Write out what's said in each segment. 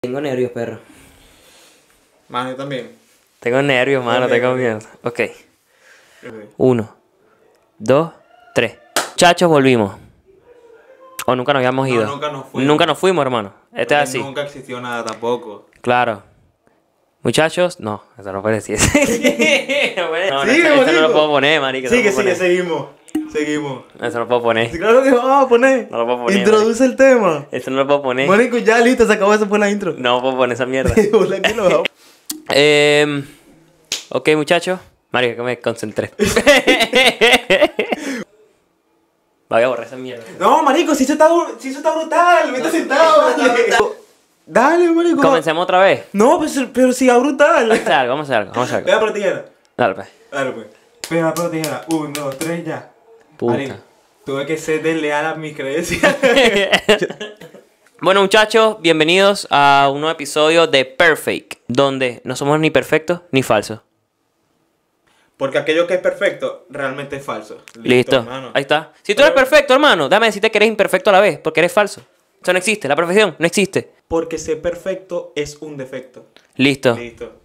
Tengo nervios, perro. Mano, yo también. Tengo nervios, mano, tengo miedo. Ok. Uno, dos, tres. Chachos, volvimos. O nunca nos habíamos ido. nunca nos fuimos. hermano. Este es así. Nunca existió nada tampoco. Claro. Muchachos, no, eso no puede decir. no, no, eso, no lo puedo poner, marica. Sigue, seguimos. Seguimos. Eso no lo puedo poner. Claro que vamos a poner. No lo puedo poner. Introduce el tema. Eso no lo puedo poner. Mónico, ya listo, se acabó eso por la intro. No puedo poner esa mierda. eh, ok, muchachos. Mario, que me concentré. Voy a borrar esa mierda. No, marico, si eso está, si eso está brutal. sentado, dale. marico. Comencemos otra vez. No, pues, pero si va brutal. Vamos a hacer algo, vamos a hacer Vamos a Pega por tijera. Dale, pues. Dale, pues. Pega por tijera. Un, dos, tres, ya tuve que ser desleal a mis creencias. bueno, muchachos, bienvenidos a un nuevo episodio de Perfect, donde no somos ni perfectos ni falsos. Porque aquello que es perfecto realmente es falso. Listo, Ahí está. Si tú eres perfecto, hermano, dame decirte que eres imperfecto a la vez, porque eres falso. Eso no existe, la perfección no existe. Porque ser perfecto es un defecto. Listo. Listo.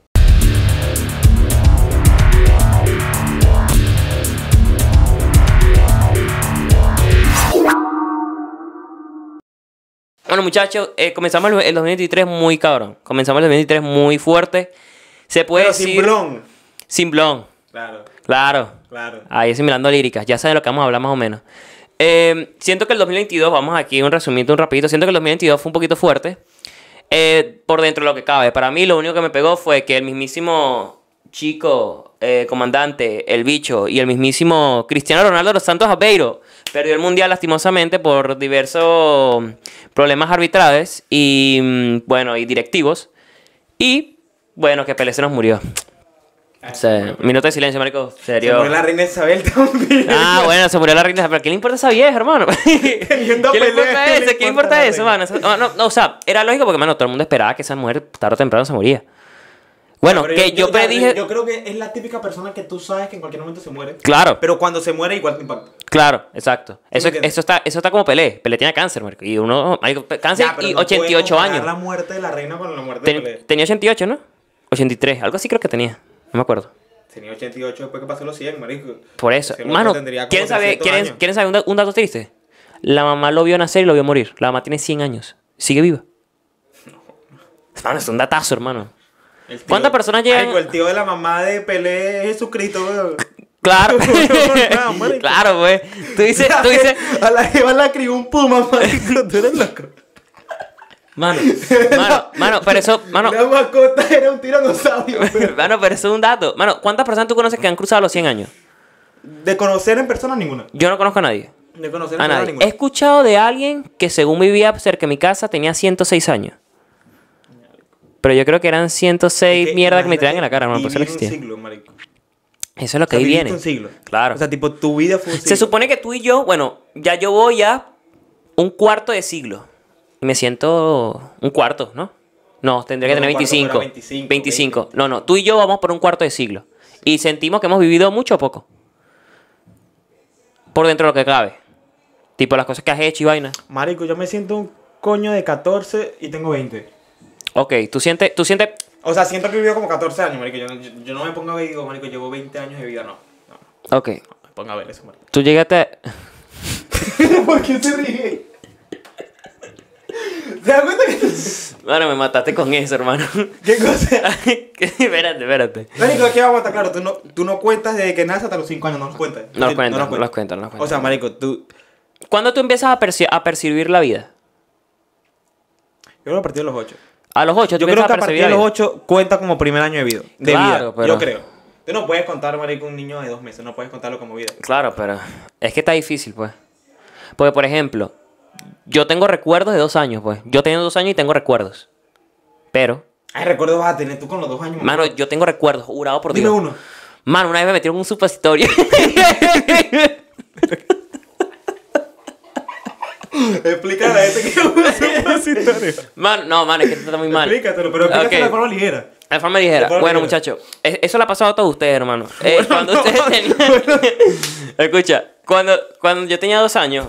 Bueno, muchachos, eh, comenzamos el 2023 muy cabrón. Comenzamos el 2023 muy fuerte. Se puede Pero decir. Sin blon. Sin blon. Claro. Claro. Claro. Ahí asimilando líricas. Ya saben de lo que vamos a hablar más o menos. Em, siento que el 2022, vamos aquí un resumito, un rapidito. Siento que el 2022 fue un poquito fuerte. Eh, por dentro de lo que cabe. Para mí, lo único que me pegó fue que el mismísimo chico, eh, comandante, el bicho y el mismísimo Cristiano Ronaldo de los Santos Aveiro Perdió el mundial lastimosamente por diversos problemas arbitrales y mm, bueno, y directivos. Y bueno, que Pelé se nos murió. Ah. O sea, minuto de silencio, marico. Serio. Se murió la reina Isabel también. Ah, bueno, se murió la reina Isabel. ¿Pero qué le importa esa vieja, hermano? ¿Qué le importa eso? ¿Qué le importa eso, o sea, era lógico porque, mano, todo el mundo esperaba que esa mujer tarde o temprano se moría. Bueno, que yo, yo predije. Yo creo que es la típica persona que tú sabes que en cualquier momento se muere. Claro. Pero cuando se muere, igual te impacta. Claro, exacto. Eso, eso, está, eso está como Pelé. Pelé tenía cáncer, Marco. Y uno. Hay cáncer y 88 años. la muerte de la reina con la muerte de Pelé. Tenía 88, ¿no? 83, algo así creo que tenía. No me acuerdo. Tenía 88 después que pasó los 100, marico. Por eso. Mano, ¿quieren saber, ¿quieren un, dato triste? La mamá lo vio nacer y lo vio morir. La mamá tiene 100 años. Sigue viva. No. es un datazo, hermano. ¿Cuántas personas llegan? el tío de la mamá de Pelé es Jesucristo, weón. Claro. claro, güey. Pues. Tú dices, tú dices. A la jeva la crió un puma, Tú eres loco. Mano, mano, mano, pero eso, mano. La mascota era un tiranosaurio. Pero. mano, pero eso es un dato. Mano, ¿cuántas personas tú conoces que han cruzado los 100 años? De conocer en persona ninguna. Yo no conozco a nadie. De conocer en a persona nadie. ninguna. He escuchado de alguien que según vivía cerca de mi casa tenía 106 años. Pero yo creo que eran 106 que, mierda que me tiran en la cara, hermano. Pues eso no existía. Un siglo, Eso es lo que o ahí viene. Un siglo. Claro. O sea, tipo, tu vida fue Se supone que tú y yo, bueno, ya yo voy a un cuarto de siglo. Y me siento un cuarto, ¿no? No, tendría que tener 25. 25. 25. No, no, tú y yo vamos por un cuarto de siglo. Y sentimos que hemos vivido mucho o poco. Por dentro de lo que cabe. Tipo las cosas que has hecho y vaina. Marico, yo me siento un coño de 14 y tengo 20. Ok, tú sientes, tú sientes. O sea, siento que vivió como 14 años, marico. Yo, no me pongo a ver y digo, marico, llevo 20 años de vida, no. ok. me a ver eso, marico. Tú llegaste ¿Por qué te ríe? ¿Te das cuenta que Bueno, me mataste con eso, hermano. ¿Qué cosa? espérate, espérate. Marico, aquí vamos a estar claro. Tú no, tú no cuentas desde que naces hasta los 5 años, no nos cuentas. No nos cuentas, no nos cuentas. O sea, marico, tú... ¿Cuándo tú empiezas a, percibir la vida? Yo lo partí a los 8. A los 8, yo creo que a partir de los 8 cuenta como primer año de vida. De claro, pero... Yo creo. Tú no puedes contar, Con un niño de dos meses, no puedes contarlo como vida. Claro, pero es que está difícil, pues. Porque, por ejemplo, yo tengo recuerdos de dos años, pues. Yo tengo dos años y tengo recuerdos. Pero. Hay recuerdos vas a tener tú con los dos años. Mano, yo tengo recuerdos, jurado por Dios. Dime uno. Mano, una vez me metieron un supositorio. Explícale a este que es un supositorio. Man, no, man, es que esto está muy mal. Explícatelo, pero explícatelo okay. de forma ligera. De forma ligera. bueno, muchachos, e, eso le ha pasado a todos ustedes, hermano. Eh, cuando ustedes tenían... Escucha, cuando, cuando yo tenía dos años,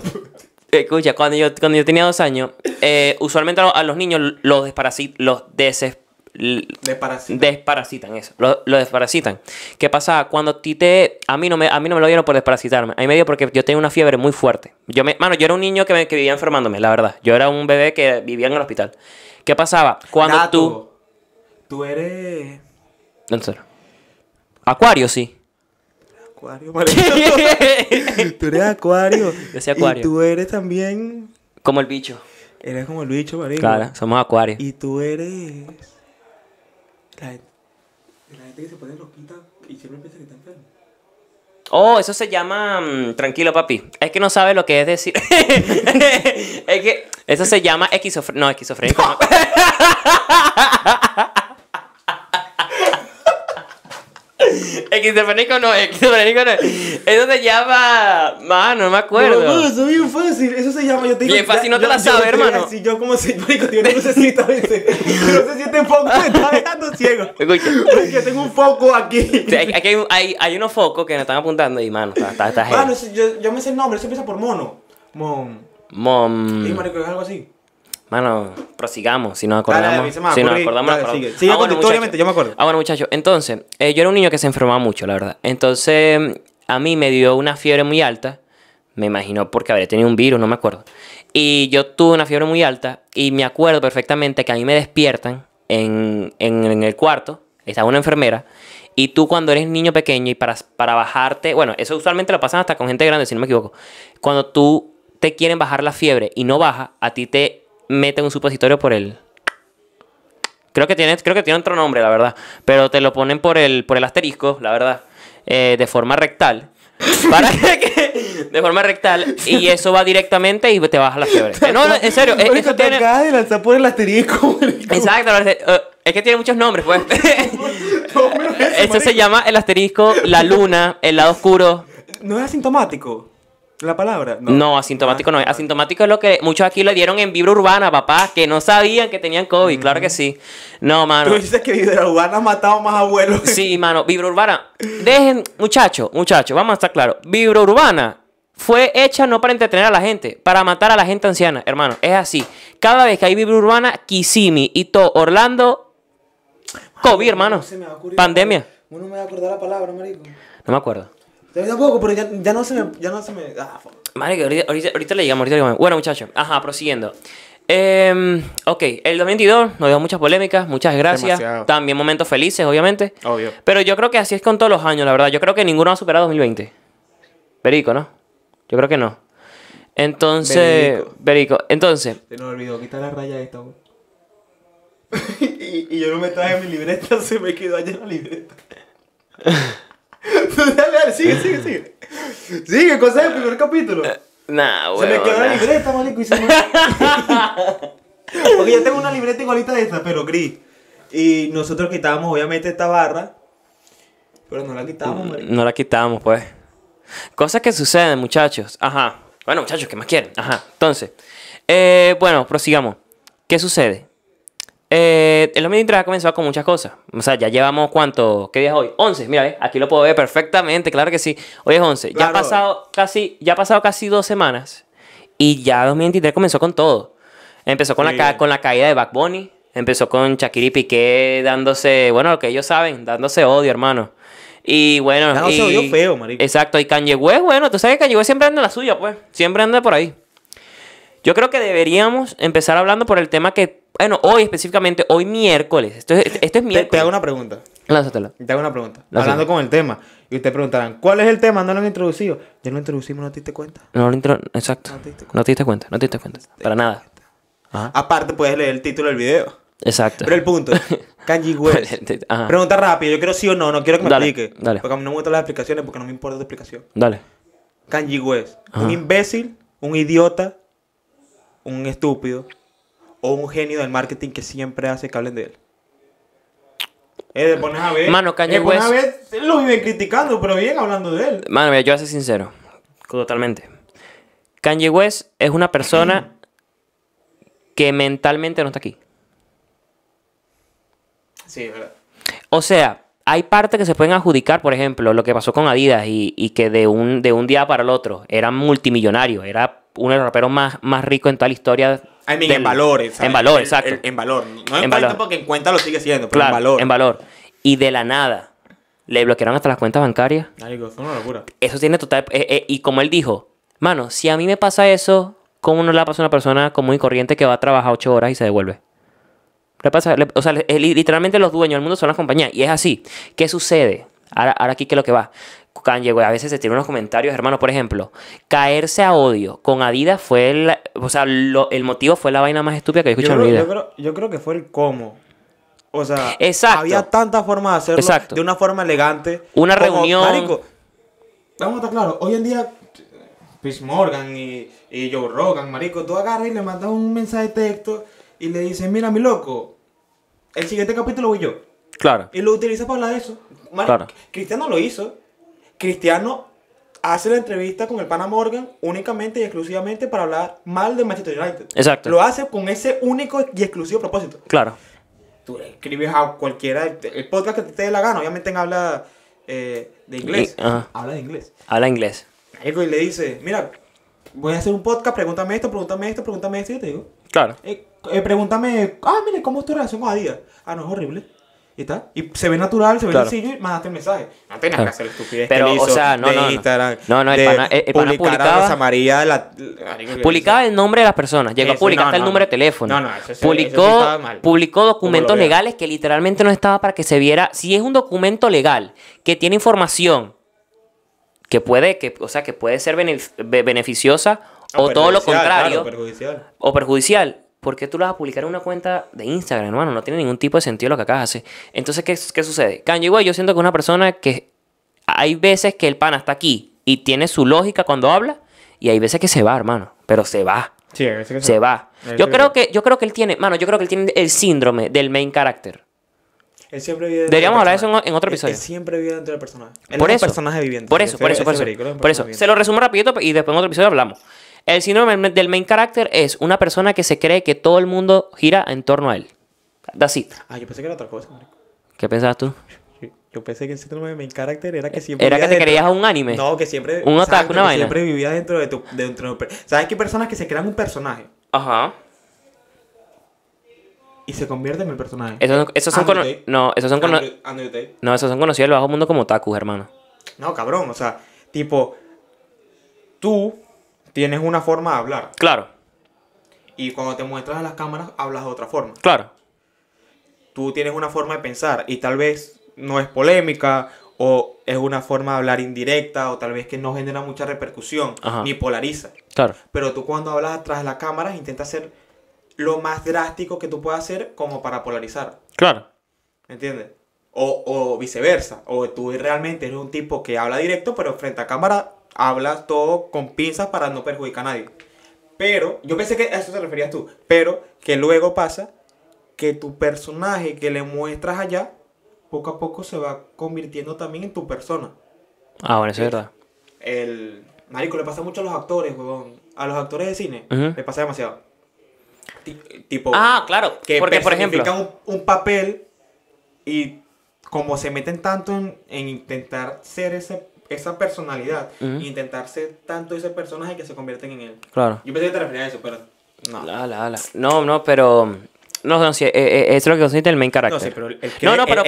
escucha, cuando yo, cuando yo tenía dos años, eh, usualmente a los niños los, desparasitan los desesperan Desparasitan. Desparasitan, eso. Lo, desparasitan. ¿Qué pasaba? Cuando a ti te. A mí, no me, a mí no me lo dieron por desparasitarme. A mí me porque yo tenía una fiebre muy fuerte. Yo me, mano, yo era un niño que, que vivía enfermándome, la verdad. Yo era un bebé que vivía en el hospital. ¿Qué pasaba? Cuando tú. Tú eres. ¿Dónde Acuario, sí. Acuario, Tú eres Acuario. Yo Acuario. Y tú eres también. Como el bicho. Eres como el bicho, María. Claro, somos acuarios. Y tú eres la, la gente que se pone loquita y siempre piensa que está enfermo. Oh, eso se llama. Mmm, tranquilo, papi. Es que no sabe lo que es decir. es que eso se llama esquizofrenia. No, esquizofrénico. No. Esquizofrénico no es, esquizofrénico no es. Eso se llama. Mano, no me acuerdo. eso es bien fácil. Eso se llama. Yo te digo, bien fácil, no te la sabes, hermano. Si yo como soy marico, tío, no necesito veces. No sé si este foco me está dejando ciego. Escucha. Porque tengo un foco aquí. aquí hay, hay, unos focos que nos están apuntando y, mano, está, está, está Mano, yo, me sé el nombre, eso empieza por mono. Mon Mon Y marico, es algo así. Bueno, prosigamos, si nos acordamos. si nos acordamos, Sigue, ah, bueno, yo me acuerdo. Ah, bueno, muchachos, entonces, eh, yo era un niño que se enfermaba mucho, la verdad. Entonces, a mí me dio una fiebre muy alta, me imagino porque habría tenido un virus, no me acuerdo. Y yo tuve una fiebre muy alta y me acuerdo perfectamente que a mí me despiertan en, el cuarto, estaba una enfermera, y tú cuando eres niño pequeño y para, para bajarte, bueno, eso usualmente lo pasan hasta con gente grande, si no me equivoco, cuando tú te quieren bajar la fiebre y no baja, a ti te mete un supositorio por el. Creo que tiene, creo que tiene otro nombre, la verdad. Pero te lo ponen por el, por el asterisco, la verdad. Eh, de forma rectal. de forma rectal. Y eso va directamente y te baja la fiebre. no, en serio. Es, eso tiene... Exacto, eh, es que tiene muchos nombres, pues. Eso se llama el asterisco, la luna, el lado oscuro. ¿No es asintomático? la palabra? No, asintomático no es. Ah. Asintomático es lo que muchos aquí le dieron en vibra urbana, papá, que no sabían que tenían COVID, claro que sí. No, mano. Tú dices que vibra urbana ha matado más abuelos. Sí, mano, vibra urbana. Dejen, muchachos, muchachos, vamos a estar claro Vibra urbana fue hecha no para entretener a la gente, para matar a la gente anciana, hermano. Es así. Cada vez que hay vibra urbana, y Ito, Orlando, COVID, hermano. Pandemia. Uno me la palabra, No me acuerdo. Yo tampoco, pero ya, ya, no se me. Ya no se me ah, Madre, ahorita, ahorita, le llegamos, ahorita le llegamos. Bueno, muchachos, ajá, prosiguiendo. Em, ok, el 2022 nos dio muchas polémicas, muchas gracias. También momentos felices, obviamente. Obvio. Pero yo creo que así es con todos los años, la verdad. Yo creo que ninguno ha superado 2020. Perico, ¿no? Yo creo que no. Entonces, Perico, entonces. Se nos olvidó quitar la raya de esta, y, y yo no me traje mi libreta, se me quedó allá la libreta. dale, sigue, sigue, sigue. Sigue, cosa del primer capítulo. Eh, nah, güey. Se me quedó la libreta, malico, y Porque yo tengo una libreta igualita de esta, pero gris. Y nosotros quitábamos, obviamente, esta barra. Pero no la quitábamos, marico. No la quitábamos, pues. Cosas que suceden, muchachos. Ajá. Bueno, muchachos, ¿qué más quieren? Ajá. Entonces, eh, bueno, prosigamos. ¿Qué sucede? Eh, el 2023 ha comenzado con muchas cosas. O sea, ya llevamos cuánto, ¿qué día es hoy? 11, mira, aquí lo puedo ver perfectamente, claro que sí. Hoy es 11. Ya, ha pasado casi, ya ha pasado casi dos semanas y ya 2023 comenzó con todo. Empezó con, la, caída de Back empezó con Shakira y Piqué dándose, bueno, lo que ellos saben, dándose odio, hermano. Y bueno, no, y, feo, Exacto, y Kanye West, bueno, tú sabes que Kanye siempre anda la suya, pues, siempre anda por ahí. Yo creo que deberíamos empezar hablando por el tema que bueno, hoy específicamente, hoy miércoles. Esto es, miércoles. Te, hago una pregunta. Lánzatela. Te hago una pregunta. Hablando con el tema. Y ustedes preguntarán, ¿cuál es el tema? No lo han introducido. Ya lo introducimos, no te diste cuenta. No lo intro... Exacto. No te diste cuenta. No te diste cuenta. Para nada. Ajá. Aparte, puedes leer el título del video. Exacto. Pero el punto, Kanji West. Pregunta rápido. yo quiero sí o no, no quiero que me explique. Dale. Porque a mí no me gustan las explicaciones porque no me importa tu explicación. Dale. Kanji West, un imbécil, un idiota, un estúpido, o un genio del marketing que siempre hace que hablen de él? Eh, a ver. Mano, Kanye West. A ver, lo vive criticando, pero bien hablando de él. Mano, mira, yo voy a ser sincero. Totalmente. Kanye West es una persona que mentalmente no está aquí. Sí, es verdad. O sea, hay partes que se pueden adjudicar, por ejemplo, lo que pasó con Adidas y, que de un, de un día para el otro era multimillonario, era uno de los raperos más, más ricos en toda la historia en valores. En valor, exacto. en valor. No en, porque en cuenta lo sigue siendo, pero en valor. En valor. Y de la nada. Le bloquearon hasta las cuentas bancarias. es una locura. Eso tiene total. Eh, eh, y como él dijo, mano, si a mí me pasa eso, ¿cómo no le pasa a una persona común y corriente que va a trabajar ocho horas y se devuelve? o sea, eh, literalmente los dueños del mundo son las compañías. Y es así. ¿Qué sucede? Ahora, aquí aquí es lo que va. Kanye, a veces se tiene unos comentarios, hermano. Por ejemplo, caerse a odio con Adidas fue el. O sea, el motivo fue la vaina más estúpida que he escuchado en vida. Yo creo, que fue el cómo. O sea, había tantas formas de hacerlo de una forma elegante. Una reunión. vamos a estar claros, hoy en día Chris Morgan y, y, Joe Rogan, marico, tú agarras y le mandas un mensaje de texto y le dices, mira mi loco, el siguiente capítulo voy yo. Claro. Y lo utilizas para hablar de eso. claro. Cristiano lo hizo. Cristiano hace la entrevista con el pana Morgan únicamente y exclusivamente para hablar mal de Manchester United. Exacto. Lo hace con ese único y exclusivo propósito. Claro. Tú escribes a cualquiera, el podcast que te dé la gana, obviamente habla eh, de inglés. habla de inglés. Habla inglés. Y le dice, mira, voy a hacer un podcast, pregúntame esto, pregúntame esto, pregúntame esto, y yo te digo. Claro. Eh, eh, pregúntame, ah, mire, ¿cómo es tu relación con Adidas? Ah, no, es horrible y Y se ve natural, se ve sencillo y mandaste el mensaje. No tenías que hacer estupidez. Pero, o sea, no, de no, Instagram. No, no, de publicaba. publicaba el nombre de las personas. Llegó a publicar hasta el número de teléfono. No, no, eso, publicó, publicó documentos legales que literalmente no estaba para que se viera. Si es un documento legal que tiene información que puede, que, o sea, que puede ser beneficiosa o, todo lo contrario. perjudicial. O perjudicial ¿por qué tú lo vas a publicar en una cuenta de Instagram, hermano? No tiene ningún tipo de sentido lo que acá de hacer. Entonces, ¿qué, sucede? Kanye West, yo siento que es una persona que hay veces que el pana está aquí y tiene su lógica cuando habla y hay veces que se va, hermano, pero se va. Sí, a veces que se, va. Yo creo que yo creo que él tiene, mano, yo creo que él tiene el síndrome del main character. Él siempre vive Deberíamos hablar de eso en, otro episodio. Él, siempre vive dentro del personaje. es eso, un personaje viviente. Por eso, por eso, por eso. Por eso. Se lo resumo rapidito y después en otro episodio hablamos. El síndrome del main character es una persona que se cree que todo el mundo gira en torno a él. That's Ah, yo pensé que era otra cosa. ¿Qué pensabas tú? Yo, pensé que el síndrome del main character era que eh, siempre. Era que te creías creías un anime. No, que siempre. Un ataque, una que Siempre vivía dentro de tu. Dentro ¿Sabes qué personas que se crean un personaje? Ajá. Y se convierte en el personaje. Esos, esos son No, esos son conocidos. No, esos son conocidos del bajo mundo como Taku, hermano. No, cabrón, o sea, tipo. Tú tienes una forma de hablar. Claro. Y cuando te muestras a las cámaras, hablas de otra forma. Claro. Tú tienes una forma de pensar y tal vez no es polémica o es una forma de hablar indirecta o tal vez que no genera mucha repercusión ni polariza. Claro. Pero tú cuando hablas atrás de las cámaras intentas hacer lo más drástico que tú puedas hacer como para polarizar. Claro. ¿Entiendes? O, o viceversa. O tú realmente eres un tipo que habla directo, pero frente a cámara habla todo con pinzas para no perjudicar a nadie. Pero, yo pensé que a eso te referías tú, pero que luego pasa que tu personaje que le muestras allá, poco a poco se va convirtiendo también en tu persona. Ah, bueno, es eh, verdad. El... Marico, le pasa mucho a los actores, huevón. A los actores de cine, le pasa demasiado. tipo... Ah, claro. Que porque, por ejemplo... Un, un papel y como se meten tanto en intentar ser ese esa personalidad Intentarse intentar ser tanto ese personaje que se convierten en él. Claro. Yo pensé que te refería a eso, pero no. No, no, pero... No, no, sí, eh, eh, es lo que consiste el main character. No, no, pero,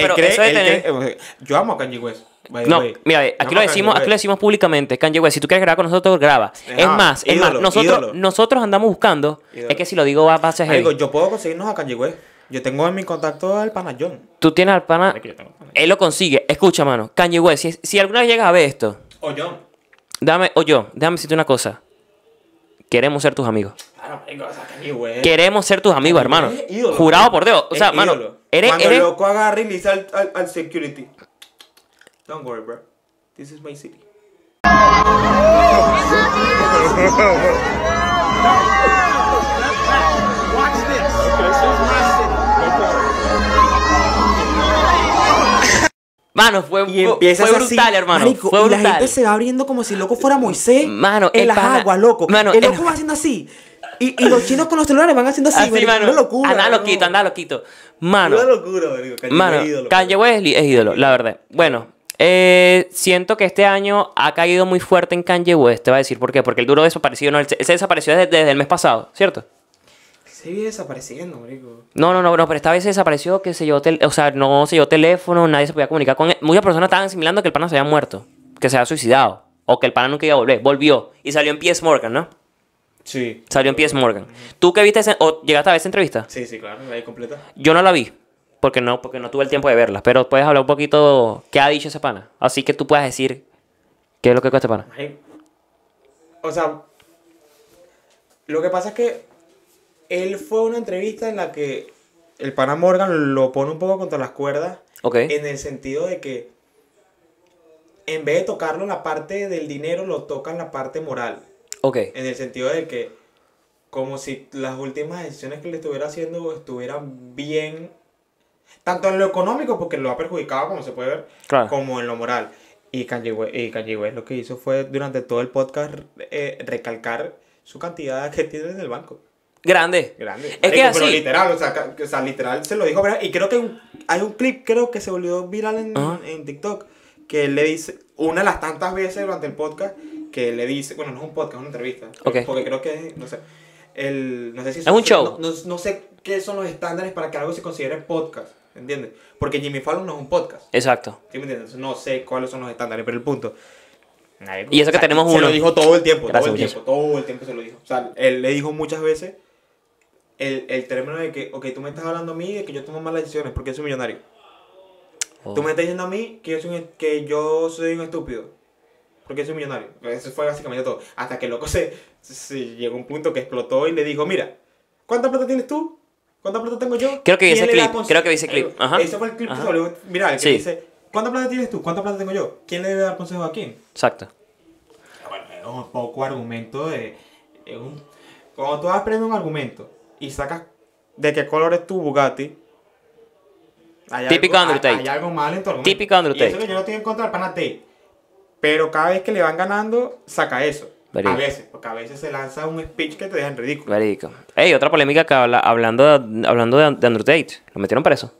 yo amo a Kanye West. No, mira, aquí, lo decimos, aquí lo decimos públicamente, Kanye West, si tú quieres grabar con nosotros, graba. es más, es más, nosotros, nosotros andamos buscando, es que si lo digo va a ser Digo, yo puedo conseguirnos a Kanye West. Yo tengo en mi contacto al pana John. Tú tienes al pana. Él lo consigue. Escucha, mano. Kanye West, si, si, alguna vez llegas a ver esto. O John. Dame, o yo, déjame decirte una cosa. Queremos ser tus amigos. Claro, ah, venga, o sea, Kanye West. Queremos ser tus amigos, hermano. Jurado por Dios. O sea, mano. Eres, Cuando eres... loco agarra al, al, security. Don't worry, bro. This is my city. Watch this. Mano, fue, fue brutal, hermano. fue brutal. Y la gente se va abriendo como si loco fuera Moisés. Mano, en las aguas, loco. el loco va haciendo así. Y, los chinos con los celulares van haciendo así, mano. Una locura. Anda loquito, anda loquito. Mano. Una locura, marico. mano, ídolo, Kanye West es ídolo, la verdad. Bueno, eh, siento que este año ha caído muy fuerte en Kanye West. Te voy a decir por qué. Porque el duro desapareció no, él se desapareció desde el mes pasado, ¿cierto? Se vive desapareciendo, marico. No, no, no, pero esta vez se desapareció que se llevó, o sea, no se llevó teléfono, nadie se podía comunicar con él. E, muchas personas estaban asimilando que el pana se había muerto, que se había suicidado, o que el pana nunca iba a volver. Volvió y salió en Pies Morgan, ¿no? Sí. Salió en Pies Morgan. ¿Tú qué viste o llegaste a ver esa entrevista? Sí, sí, claro, la vi completa. Yo no la vi, porque no, porque no tuve el tiempo de verla, pero puedes hablar un poquito qué ha dicho ese pana. Así que tú puedas decir qué es lo que este pana. O sea, lo que pasa es que él fue una entrevista en la que el pana Morgan lo pone un poco contra las cuerdas. En el sentido de que en vez de tocarlo en la parte del dinero, lo toca en la parte moral. Okay. En el sentido de que como si las últimas decisiones que le estuviera haciendo estuvieran bien, tanto en lo económico, porque lo ha perjudicado, como se puede ver, como en lo moral. Y Kanye, West, y lo que hizo fue durante todo el podcast eh, recalcar su cantidad que tiene en el banco. Grande. Grande. Es que así. Pero literal, o sea, literal se lo dijo. Y creo que hay un, clip, creo que se volvió viral en, TikTok, que él le dice, una de las tantas veces durante el podcast, que le dice, bueno, no es un podcast, es una entrevista. Porque creo que, no sé. El, no sé si es un show. No, sé qué son los estándares para que algo se considere podcast, ¿entiendes? Porque Jimmy Fallon no es un podcast. Exacto. ¿Sí me entiendes? No sé cuáles son los estándares, pero el punto. y eso que tenemos uno. Se lo dijo todo el tiempo, todo el tiempo, todo el tiempo se lo dijo. O sea, él le dijo muchas veces el, el, término de que, ok, tú me estás hablando a mí de que yo tomo malas decisiones porque soy millonario. Oh. Tú me estás diciendo a mí que yo soy un, que yo soy un estúpido porque soy millonario. Eso fue básicamente todo. Hasta que el loco se, llegó a un punto que explotó y le dijo, mira, ¿cuánta plata tienes tú? ¿Cuánta plata tengo yo? Creo que vi clip. Creo que dice clip. Ajá. Ese fue el clip Ajá. que salió Que dice, ¿cuánta plata tienes tú? ¿Cuánta plata tengo yo? ¿Quién le debe dar consejo a quién? Exacto. Bueno, es un poco argumento de... Un, cuando tú aprendes un argumento y sacas de qué color es tu Bugatti. Hay Típico algo, Andrew Hay, algo mal en todo Típico Andrew Tate. Y eso que yo no estoy en contra del panate Pero cada vez que le van ganando, saca eso. A veces, porque a veces se lanza un speech que te deja en ridículo. Verídico. Ey, otra polémica que habla, hablando, de, hablando de Andrew Lo metieron preso.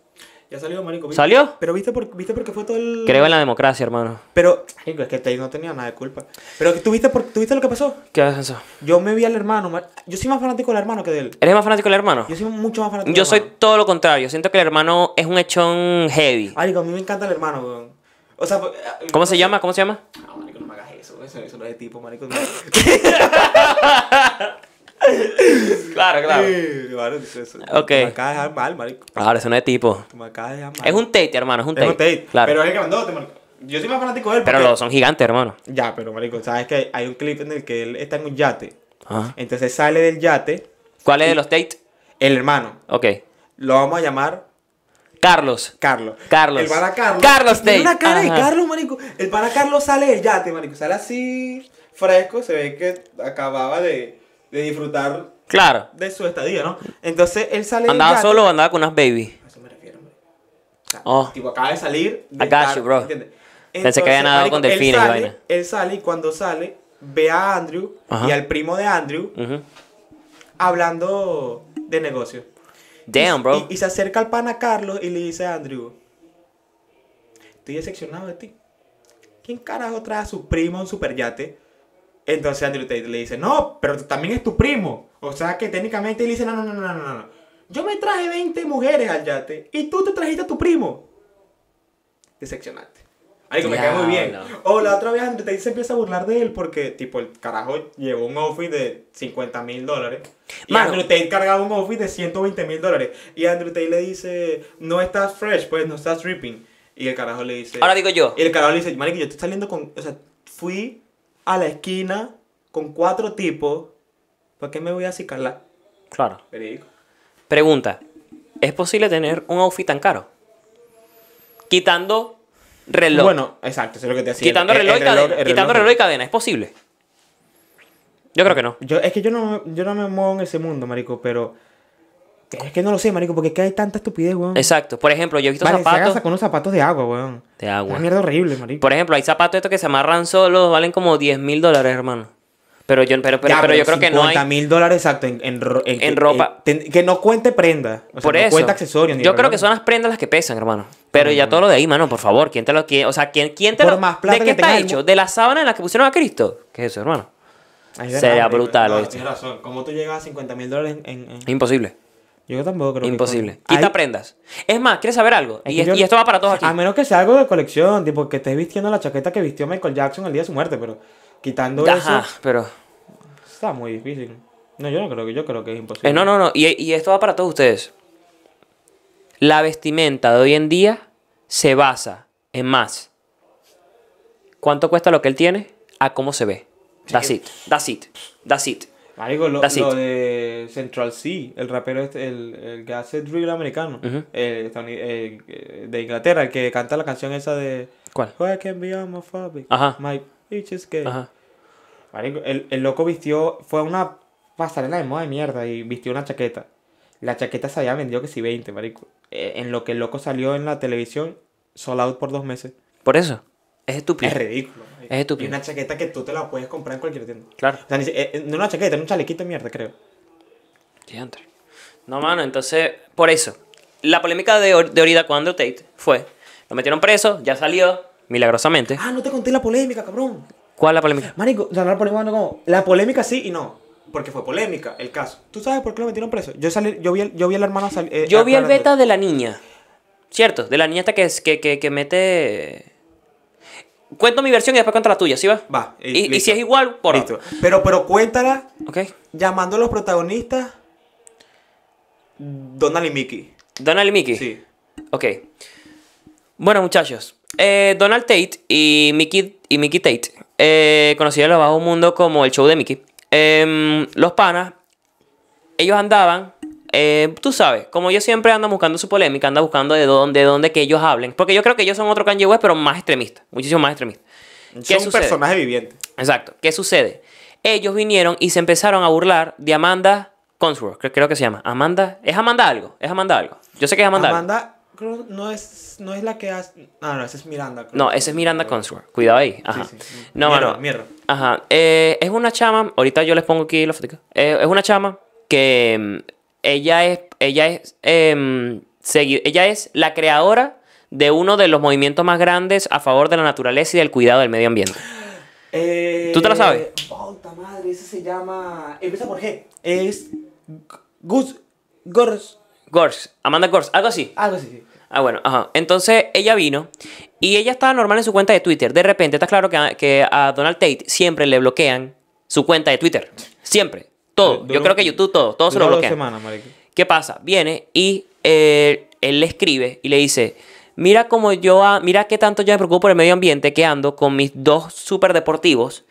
Ya salió, marico. ¿Salió? Pero viste por, viste porque fue todo el... Creo en la democracia, hermano. Pero, es que no tenía nada de culpa. Pero ¿tú viste, ¿tú viste lo que pasó? ¿Qué haces eso? Yo me vi al hermano. Yo soy más fanático del hermano que de él. ¿Eres más fanático del hermano? Yo soy mucho más fanático Yo soy todo lo contrario. Siento que el hermano es un hechón heavy. Marico, a mí me encanta el hermano, O sea... Pues, eh, ¿Cómo se llama? ¿Cómo se llama? No, marico, no me hagas eso. Eso, no es de tipo, marico. claro, claro. okay. Me acabas mal, marico. Claro, eso no es tipo. Me de Es un Tate, hermano, es un Tate. Pero es el que marico. Yo soy más fanático de él. Pero porque... los son gigantes, hermano. Ya, pero marico, sabes que hay un clip en el que él está en un yate. Ajá. Entonces sale del yate. ¿Cuál es de los Tate? El hermano. Ok. Lo vamos a llamar Carlos. Carlos. Carlos. El para Carlos. Carlos Tate. una cara de Carlos, marico. El para Carlos sale del yate, marico. Sale así fresco. Se ve que acababa de de disfrutar claro. de su estadía, ¿no? Entonces él sale. ¿Andaba solo o andaba con unas babies? A eso me refiero, O sea, oh. Tipo, acaba de salir. De I got you, bro. Entonces, Pensé que había nadado con delfines y vaina. Él sale y cuando sale, ve a Andrew y al primo de Andrew hablando de negocio. Damn, bro. Y, se acerca al pana Carlos y le dice a Andrew: Estoy decepcionado de ti. ¿Quién carajo trae a su primo un superyate? Entonces Andrew Tate le dice, no, pero también es tu primo. O sea que técnicamente le dice, no, no, no, no, no, no. Yo me traje 20 mujeres al yate y tú te trajiste a tu primo. Decepcionante. Ay, que me muy bien. O la otra vez Andrew Tate se empieza a burlar de él porque, tipo, el carajo llevó un outfit de 50 mil dólares. Y Andrew Tate cargaba un outfit de 120 mil dólares. Y Andrew Tate le dice, no estás fresh, pues no estás ripping. Y el carajo le dice... Ahora digo yo. Y el carajo le dice, marico, yo estoy saliendo con... O sea, fui a la esquina con cuatro tipos, ¿Por qué me voy a cicarla? Claro. Pregunta, ¿es posible tener un outfit tan caro? Quitando reloj. Bueno, exacto, eso es lo que te decía. Quitando, reloj, cadena, quitando y cadena, ¿es posible? Yo creo que no. Yo, es que yo no, yo no me muevo en ese mundo, marico, pero es que no lo sé, marico, porque es hay tanta estupidez, weón. Exacto. Por ejemplo, yo he visto zapatos. con unos zapatos de agua, weón. De agua. Una mierda horrible, marico. Por ejemplo, hay zapatos estos que se amarran solos, valen como 10 mil dólares, hermano. Pero yo, pero, pero, yo creo que no hay. 50 mil dólares exacto en, ropa. que no cuente prenda. O sea, por no eso. cuenta accesorio. Yo creo que son las prendas las que pesan, hermano. Ah, pero ya todo lo de ahí, mano, por favor. ¿Quién te lo quién O sea, ¿quién, quién te lo. Más ¿De qué está hecho? ¿De la sábana en la que pusieron a Cristo? ¿Qué es eso, hermano? Sería brutal. No, tienes razón. ¿Cómo tú llegas a 50 mil dólares en, Imposible. Yo tampoco creo Imposible. Que Imposible. Quita prendas. Es más, ¿quieres saber algo? y, esto va para todos aquí. A menos que sea algo de colección, tipo que estés vistiendo la chaqueta que vistió Michael Jackson el día de su muerte, pero quitando Ajá, eso. pero. Está muy difícil. No, yo no creo que, yo creo que es imposible. Eh, no, no, no. Y, y esto va para todos ustedes. La vestimenta de hoy en día se basa en más. ¿Cuánto cuesta lo que él tiene? A cómo se ve. That's it. That's it. That's it. Marico, lo, de Central C, el rapero este, el, el que hace drill americano, eh, eh, de Inglaterra, el que canta la canción esa de... ¿Cuál? I can be homophobic, Ajá. my bitch is gay. Marico, el, loco vistió, fue una pasarela de moda de mierda y vistió una chaqueta. La chaqueta se había vendido que si 20, marico. E, en lo que el loco salió en la televisión, sold out por dos meses. ¿Por eso? Es estúpido. Es ridículo. Es estúpido. Y una chaqueta que tú te la puedes comprar en cualquier tienda. Claro. O sea, eh, eh, una chaqueta, es un chalequito de mierda, creo. Diantre. No, mano, entonces, por eso. La polémica de, Orida cuando Tate fue. Lo metieron preso, ya salió, milagrosamente. Ah, no te conté la polémica, cabrón. ¿Cuál la polémica? Marico, la polémica La polémica sí y no. Porque fue polémica el caso. ¿Tú sabes por qué lo metieron preso? Yo yo vi yo vi a la hermana eh, Yo vi el beta de la niña. ¿Cierto? De la niña hasta que, que, que mete cuento mi versión y después cuento la tuya, ¿sí va? Va. Y, eh, si es igual, por Listo. Pero, pero cuéntala. Ok. Llamando a los protagonistas. Donald y Mickey. Donald y Mickey. Sí. Ok. Bueno, muchachos. Eh, Donald Tate y Mickey, y Mickey Tate, eh, conocidos en los bajo mundo como el show de Mickey, em, los panas, ellos andaban eh, tú sabes, como yo siempre ando buscando su polémica, ando buscando de dónde, de dónde que ellos hablen. Porque yo creo que ellos son otro Kanye West, pero más extremista, muchísimo más extremista. Que son un personaje viviente. Exacto. ¿Qué sucede? Ellos vinieron y se empezaron a burlar de Amanda Consworth, creo que se llama. Amanda, es Amanda algo, es Amanda algo. Yo sé que es Amanda. Amanda algo. no es, no la que hace. Ah, no, esa es Miranda. No, esa es Miranda Consworth. Cuidado ahí. Ajá. No, mierda, Ajá. Eh, es una chama. Ahorita yo les pongo aquí la foto. Eh, es una chama que mm, ella es, ella es, eh, ella es la creadora de uno de los movimientos más grandes a favor de la naturaleza y del cuidado del medio ambiente. Eh, ¿Tú te lo sabes? Puta madre, ese se llama. Empieza por G. Es. Gus. Gors. Gors. Amanda Gors. Algo así. Algo así, Ah, bueno, ajá. Entonces ella vino y ella estaba normal en su cuenta de Twitter. De repente, está claro que a, que a Donald Tate siempre le bloquean su cuenta de Twitter. Siempre. Yo creo que YouTube, todo. Todo se lo bloquea. ¿Qué pasa? Viene y eh, él le escribe y le dice. Mira cómo yo, mira qué tanto yo me preocupo por el medio ambiente que ando con mis dos super deportivos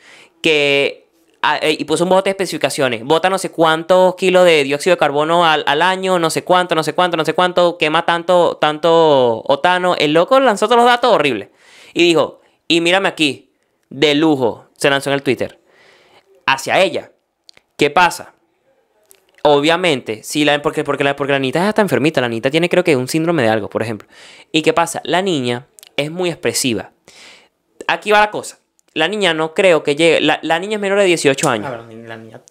que ah, eh, y puso un bote de especificaciones. Bota no sé cuántos kilos de dióxido de carbono al, al, año, no sé cuánto, no sé cuánto, no sé cuánto, quema tanto, tanto otano. El loco lanzó todos los datos horribles. Y dijo, y mírame aquí, de lujo, se lanzó en el Twitter, hacia ella. ¿Qué pasa? Obviamente, si la, porque, porque, la, porque la está enfermita, la Anita tiene creo que un síndrome de algo, por ejemplo. ¿Y qué pasa? La niña es muy expresiva. Aquí va la cosa. La niña no creo que llegue. La, niña es menor de 18 ah, años. la niña,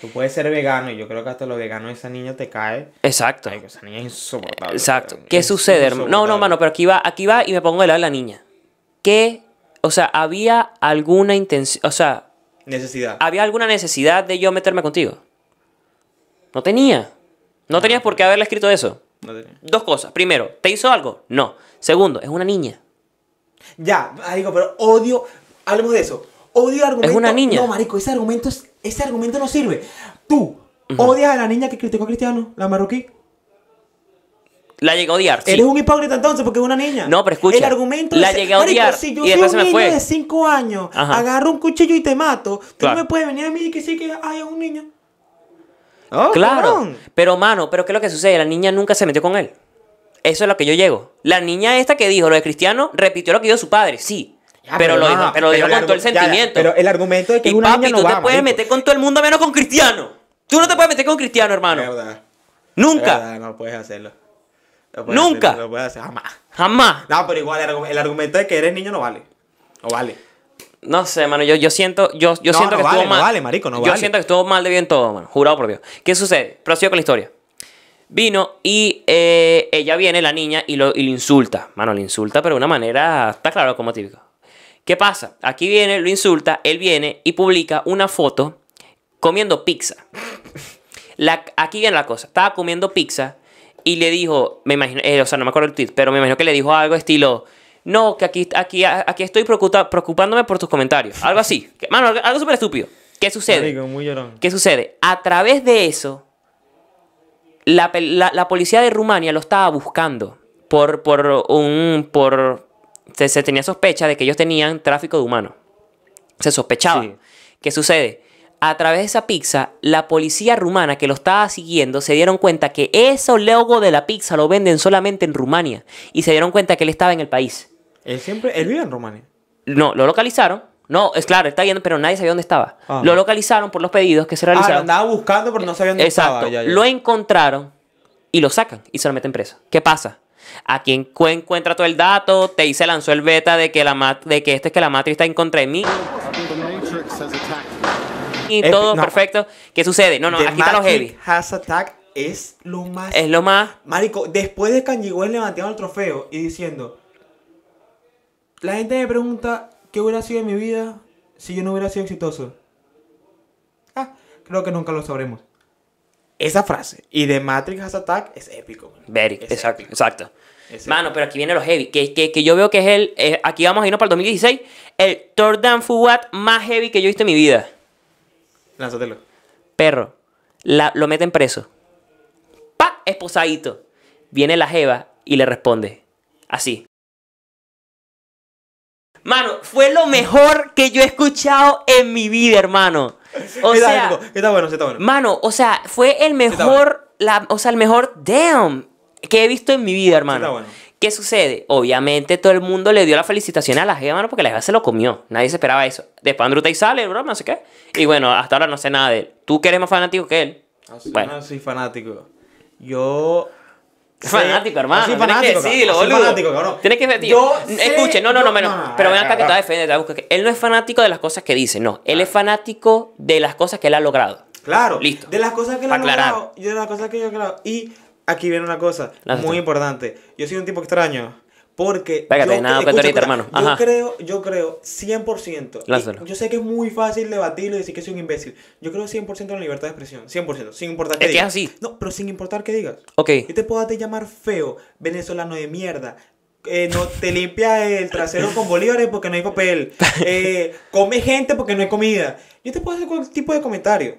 tú puedes ser vegano y yo creo que hasta lo vegano esa niña te cae. Exacto. esa niña es insoportable. Exacto. ¿Qué sucede, hermano? No, no, mano, pero aquí va, aquí va y me pongo de lado de la niña. ¿Qué? O sea, había alguna intención. O sea, Necesidad. ¿Había alguna necesidad de yo meterme contigo? No tenía. No, ah, tenías por qué haberle escrito eso. No tenía. Dos cosas. Primero, ¿te hizo algo? No. Segundo, es una niña. Ya, marico, pero odio. Hablemos de eso. Odio argumento. Es una niña. No, marico, ese argumento, es... ese argumento no sirve. Tú, ¿odias a la niña que criticó a Cristiano, la marroquí? La llegó a odiar. un hipócrita entonces porque es una niña. No, pero escucha. El argumento La llegó a odiar. si yo y soy se me niño de 5 años, agarro un cuchillo y te mato, tú no me puedes venir a mí y decir que hay un niño. Oh, claro. Pero, mano, pero ¿qué es lo que sucede? La niña nunca se metió con él. Eso es lo que yo llego. La niña esta que dijo lo de Cristiano repitió lo que dijo su padre, sí. pero, lo dijo, pero, lo dijo con todo el sentimiento. pero el argumento Es que y una niña no tú te puedes meter con todo el mundo menos con Cristiano. Tú no te puedes meter con Cristiano, hermano. verdad. Nunca. no puedes hacerlo. Nunca. jamás. Jamás. No, pero igual el, argumento de que eres niño no vale. No vale. No sé, mano, yo, yo siento, yo, siento que estuvo mal. No vale, yo siento que estuvo mal de bien todo, mano. Jurado por Dios. ¿Qué sucede? Procedo con la historia. Vino y eh, ella viene, la niña, y lo, y insulta. Mano, le insulta, pero de una manera, está claro, como típico. ¿Qué pasa? Aquí viene, lo insulta, él viene y publica una foto comiendo pizza. La, aquí viene la cosa. Estaba comiendo pizza y le dijo, me imagino, eh, o sea, no me acuerdo el tweet, pero me imagino que le dijo algo estilo, no, que aquí, aquí, aquí estoy preocupándome por tus comentarios. Algo así. Que, mano, algo súper estúpido. ¿Qué sucede? ¿Qué sucede? A través de eso, la, policía de Rumania lo estaba buscando por, por un... Por, se, tenía sospecha de que ellos tenían tráfico de humanos. Se sospechaba. ¿Qué sucede? a través de esa pizza, la policía rumana que lo estaba siguiendo se dieron cuenta que ese logo de la pizza lo venden solamente en Rumania y se dieron cuenta que él estaba en el país. Él siempre, él vive en Rumania. No, lo localizaron. No, es claro, está yendo pero nadie sabía dónde estaba. Ah. Lo localizaron por los pedidos que se realizaron. Ah, lo andaba buscando, pero no sabía dónde estaba. Exacto Lo encontraron y lo sacan y se lo meten preso. ¿Qué pasa? a quien encuentra todo el dato, te dice lanzó el beta de que la de que este es que la matriz está en contra de mí y todo perfecto. ¿Qué sucede? No, no, aquí están los heavy. Has Attack es lo más. Es lo más. Marico, después de Kanye West levantando el trofeo y diciendo. La gente me pregunta qué hubiera sido en mi vida si yo no hubiera sido exitoso. Ah, creo que nunca lo sabremos. Esa frase y de Matrix Has Attack es épico. Very, exacto, exacto. Mano, pero aquí viene los heavy, que, que, que yo veo que es el, eh, aquí vamos a irnos para el 2016, el Tordan Fuat más heavy que yo he visto en mi vida. Lánzatelo. Perro. La, lo meten preso. ¡Pa! Esposadito. Viene la Jeva y le responde. Así. Mano, fue lo mejor que yo he escuchado en mi vida, hermano. O sea, está bueno, está bueno. Mano, o sea, fue el mejor, la, o sea, el mejor damn que he visto en mi vida, hermano. Está bueno. ¿Qué sucede? Obviamente todo el mundo le dio la felicitación a la Jeva, porque la Jeva se lo comió. Nadie se esperaba eso. Después Andrew Tate sale, bro, no sé qué. Y bueno, hasta ahora no sé nada de él. ¿Tú que eres más fanático que él? Ah, no, no soy fanático. Yo Fanático, hermano. Soy fanático, ah, Tienes que decirlo, fanático, cabrón. Tienes que decirlo. Escuche, no, no, no, menos. pero ven acá que te va a defender, Él no es fanático de las cosas que dice, no. Él es ah. fanático de las cosas que él ha logrado. Claro. Listo. De las cosas que él ha logrado. De las cosas que yo he logrado. Y aquí viene una cosa muy importante. Yo soy un tipo extraño. Porque. Pégate, yo, nada, hermano. Yo creo, yo creo 100%. Yo sé que es muy fácil debatirlo y decir que soy un imbécil. Yo creo 100% en la libertad de expresión. 100%. Sin importar que es Que así. No, pero sin importar que digas. Ok. Yo te puedo llamar feo, venezolano de mierda. Eh, no te limpia el trasero con bolívares porque no hay papel. Eh, come gente porque no hay comida. Yo te puedo hacer cualquier tipo de comentario.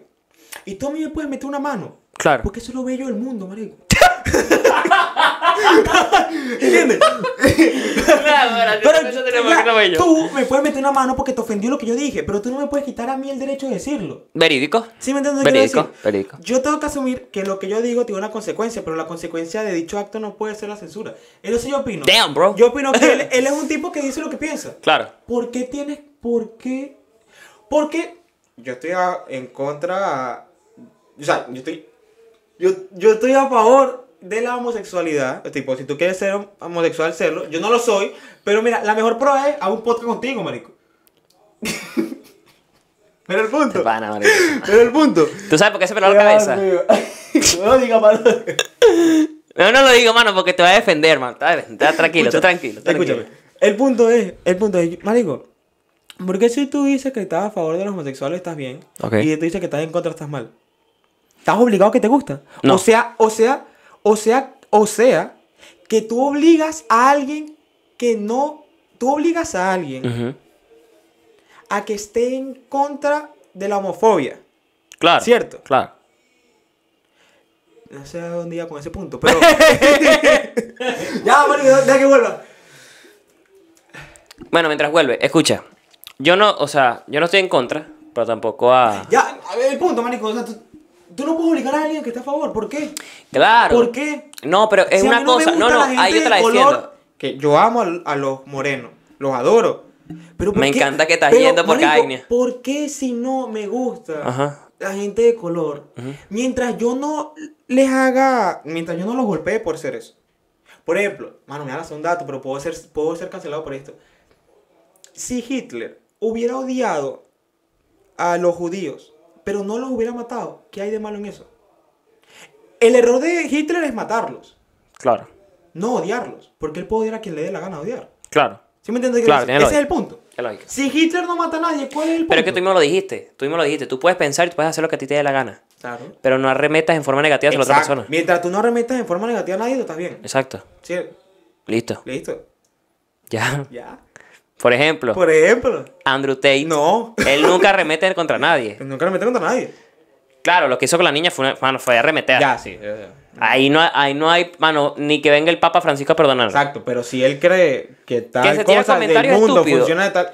Y tú a mí me puedes meter una mano. Claro. Porque eso lo bello del el mundo, marico. ¿Entiendes? pero tú me puedes meter una mano porque te ofendió lo que yo dije, pero tú no me puedes quitar a mí el derecho de decirlo. Verídico. ¿Sí me entiendes? Verídico, verídico. Yo tengo que asumir que lo que yo digo tiene una consecuencia, pero la consecuencia de dicho acto no puede ser la censura. Eso yo opino. Damn, bro. Yo opino que él, es un tipo que dice lo que piensa. Claro. ¿Por qué tienes, por qué? Porque yo estoy en contra, o sea, yo estoy, yo, yo estoy a favor de la homosexualidad, tipo, si tú quieres ser homosexual, serlo. Yo no lo soy, pero mira, la mejor prueba es hago un podcast contigo, marico. pero el punto. Pero el punto. ¿Tú sabes por qué se peló la cabeza? no lo digas, mano. No, lo digo, mano, porque te voy a defender, mano. Está, tranquilo, tú tranquilo, Escúchame. El punto es, el punto es, marico, porque si tú dices que estás a favor de los homosexuales, estás bien. Y tú dices que estás en contra, estás mal. Estás obligado a que te gusta. O sea, o sea, o sea, o sea, que tú obligas a alguien que no, tú obligas a alguien a que esté en contra de la homofobia. Claro. ¿Cierto? Claro. No sé dónde iba con ese punto, pero... ya, manico, deja que vuelva. Bueno, mientras vuelve, escucha. Yo no, o sea, yo no estoy en contra, pero tampoco a... Ya, a ver, el punto, manico o sea, tú no puedes obligar a alguien que está a favor. ¿Por qué? Claro. ¿Por qué? No, pero es una cosa. No, no, ahí yo te la que yo amo a, los morenos, los adoro. Pero me encanta que estás yendo por ¿Por qué si no me gusta la gente de color? Mientras yo no les haga. Mientras yo no los golpee por ser eso. Por ejemplo, mano, me hagas un dato, pero ser, puedo ser cancelado por esto. Si Hitler hubiera odiado a los judíos, pero no los hubiera matado. ¿Qué hay de malo en eso? El error de Hitler es matarlos. Claro. No odiarlos, porque él puede odiar a quien le dé la gana odiar. Claro. ¿Sí me entiendes? Claro, Ese es el punto. Si Hitler no mata a nadie, ¿cuál es el punto? Pero es que tú mismo lo dijiste, tú mismo lo dijiste, tú puedes pensar y tú puedes hacer lo que a ti te dé la gana. Claro. Pero no arremetas en forma negativa a otra persona. Mientras tú no arremetas en forma negativa a nadie, tú estás bien. Exacto. Sí. Listo. Listo. Ya. Ya. Por ejemplo. Por ejemplo. Andrew Tate. No. Él nunca remete contra nadie. nunca remete contra nadie. Claro, lo que hizo con la niña fue, fue arremeter. Ya, sí. Ahí no, ahí no hay, mano, ni que venga el Papa Francisco a perdonarlo Exacto, pero si él cree que tal que cosa del mundo funciona de tal...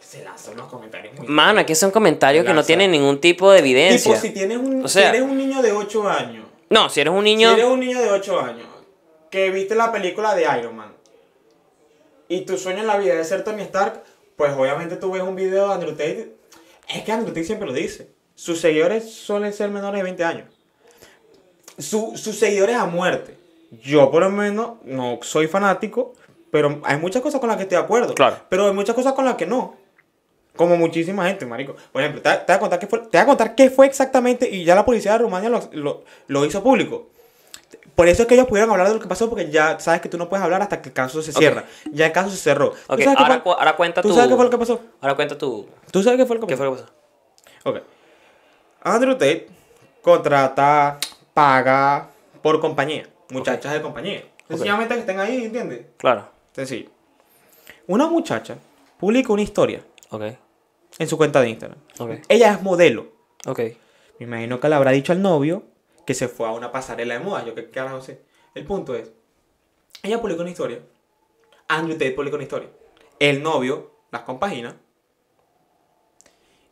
Se lanzan los comentarios Mano, aquí son comentarios que no tienen ningún tipo de evidencia. Tipo, si tienes un, o sea, si eres un niño de 8 años... No, si eres un niño... Si eres un niño de 8 años que viste la película de Iron Man y tu sueño en la vida es ser Tony Stark, pues obviamente tú ves un video de Andrew Tate. Es que Andrew Tate siempre lo dice. Sus seguidores suelen ser menores de 20 años. sus seguidores a muerte. Yo por lo menos no soy fanático, pero hay muchas cosas con las que estoy de acuerdo. Claro. Pero hay muchas cosas con las que no. Como muchísima gente, marico. Por ejemplo, te, voy, a contar qué fue, te voy a contar qué fue exactamente y ya la policía de Rumania lo hizo público por eso es que ellos pudieron hablar de lo que pasó, porque ya sabes que tú no puedes hablar hasta que el caso se cierra. Ya el caso se cerró. ahora, cuenta tú. ¿Tú sabes qué fue lo que pasó? Ahora cuenta tú. ¿Tú sabes qué fue lo que pasó? ¿Qué fue lo que pasó? Ok. Andrew Tate contrata, paga por compañía. Muchachas de compañía. Sencillamente que estén ahí, ¿entiendes? Claro. Sencillo. Una muchacha publica una historia. Ok. En su cuenta de Instagram. Ella es modelo. Ok. Me imagino que le habrá dicho al novio que se fue a una pasarela de moda. Yo qué carajo sé. El punto es, ella publicó una historia. Andrew Tate publicó una historia. El novio las compagina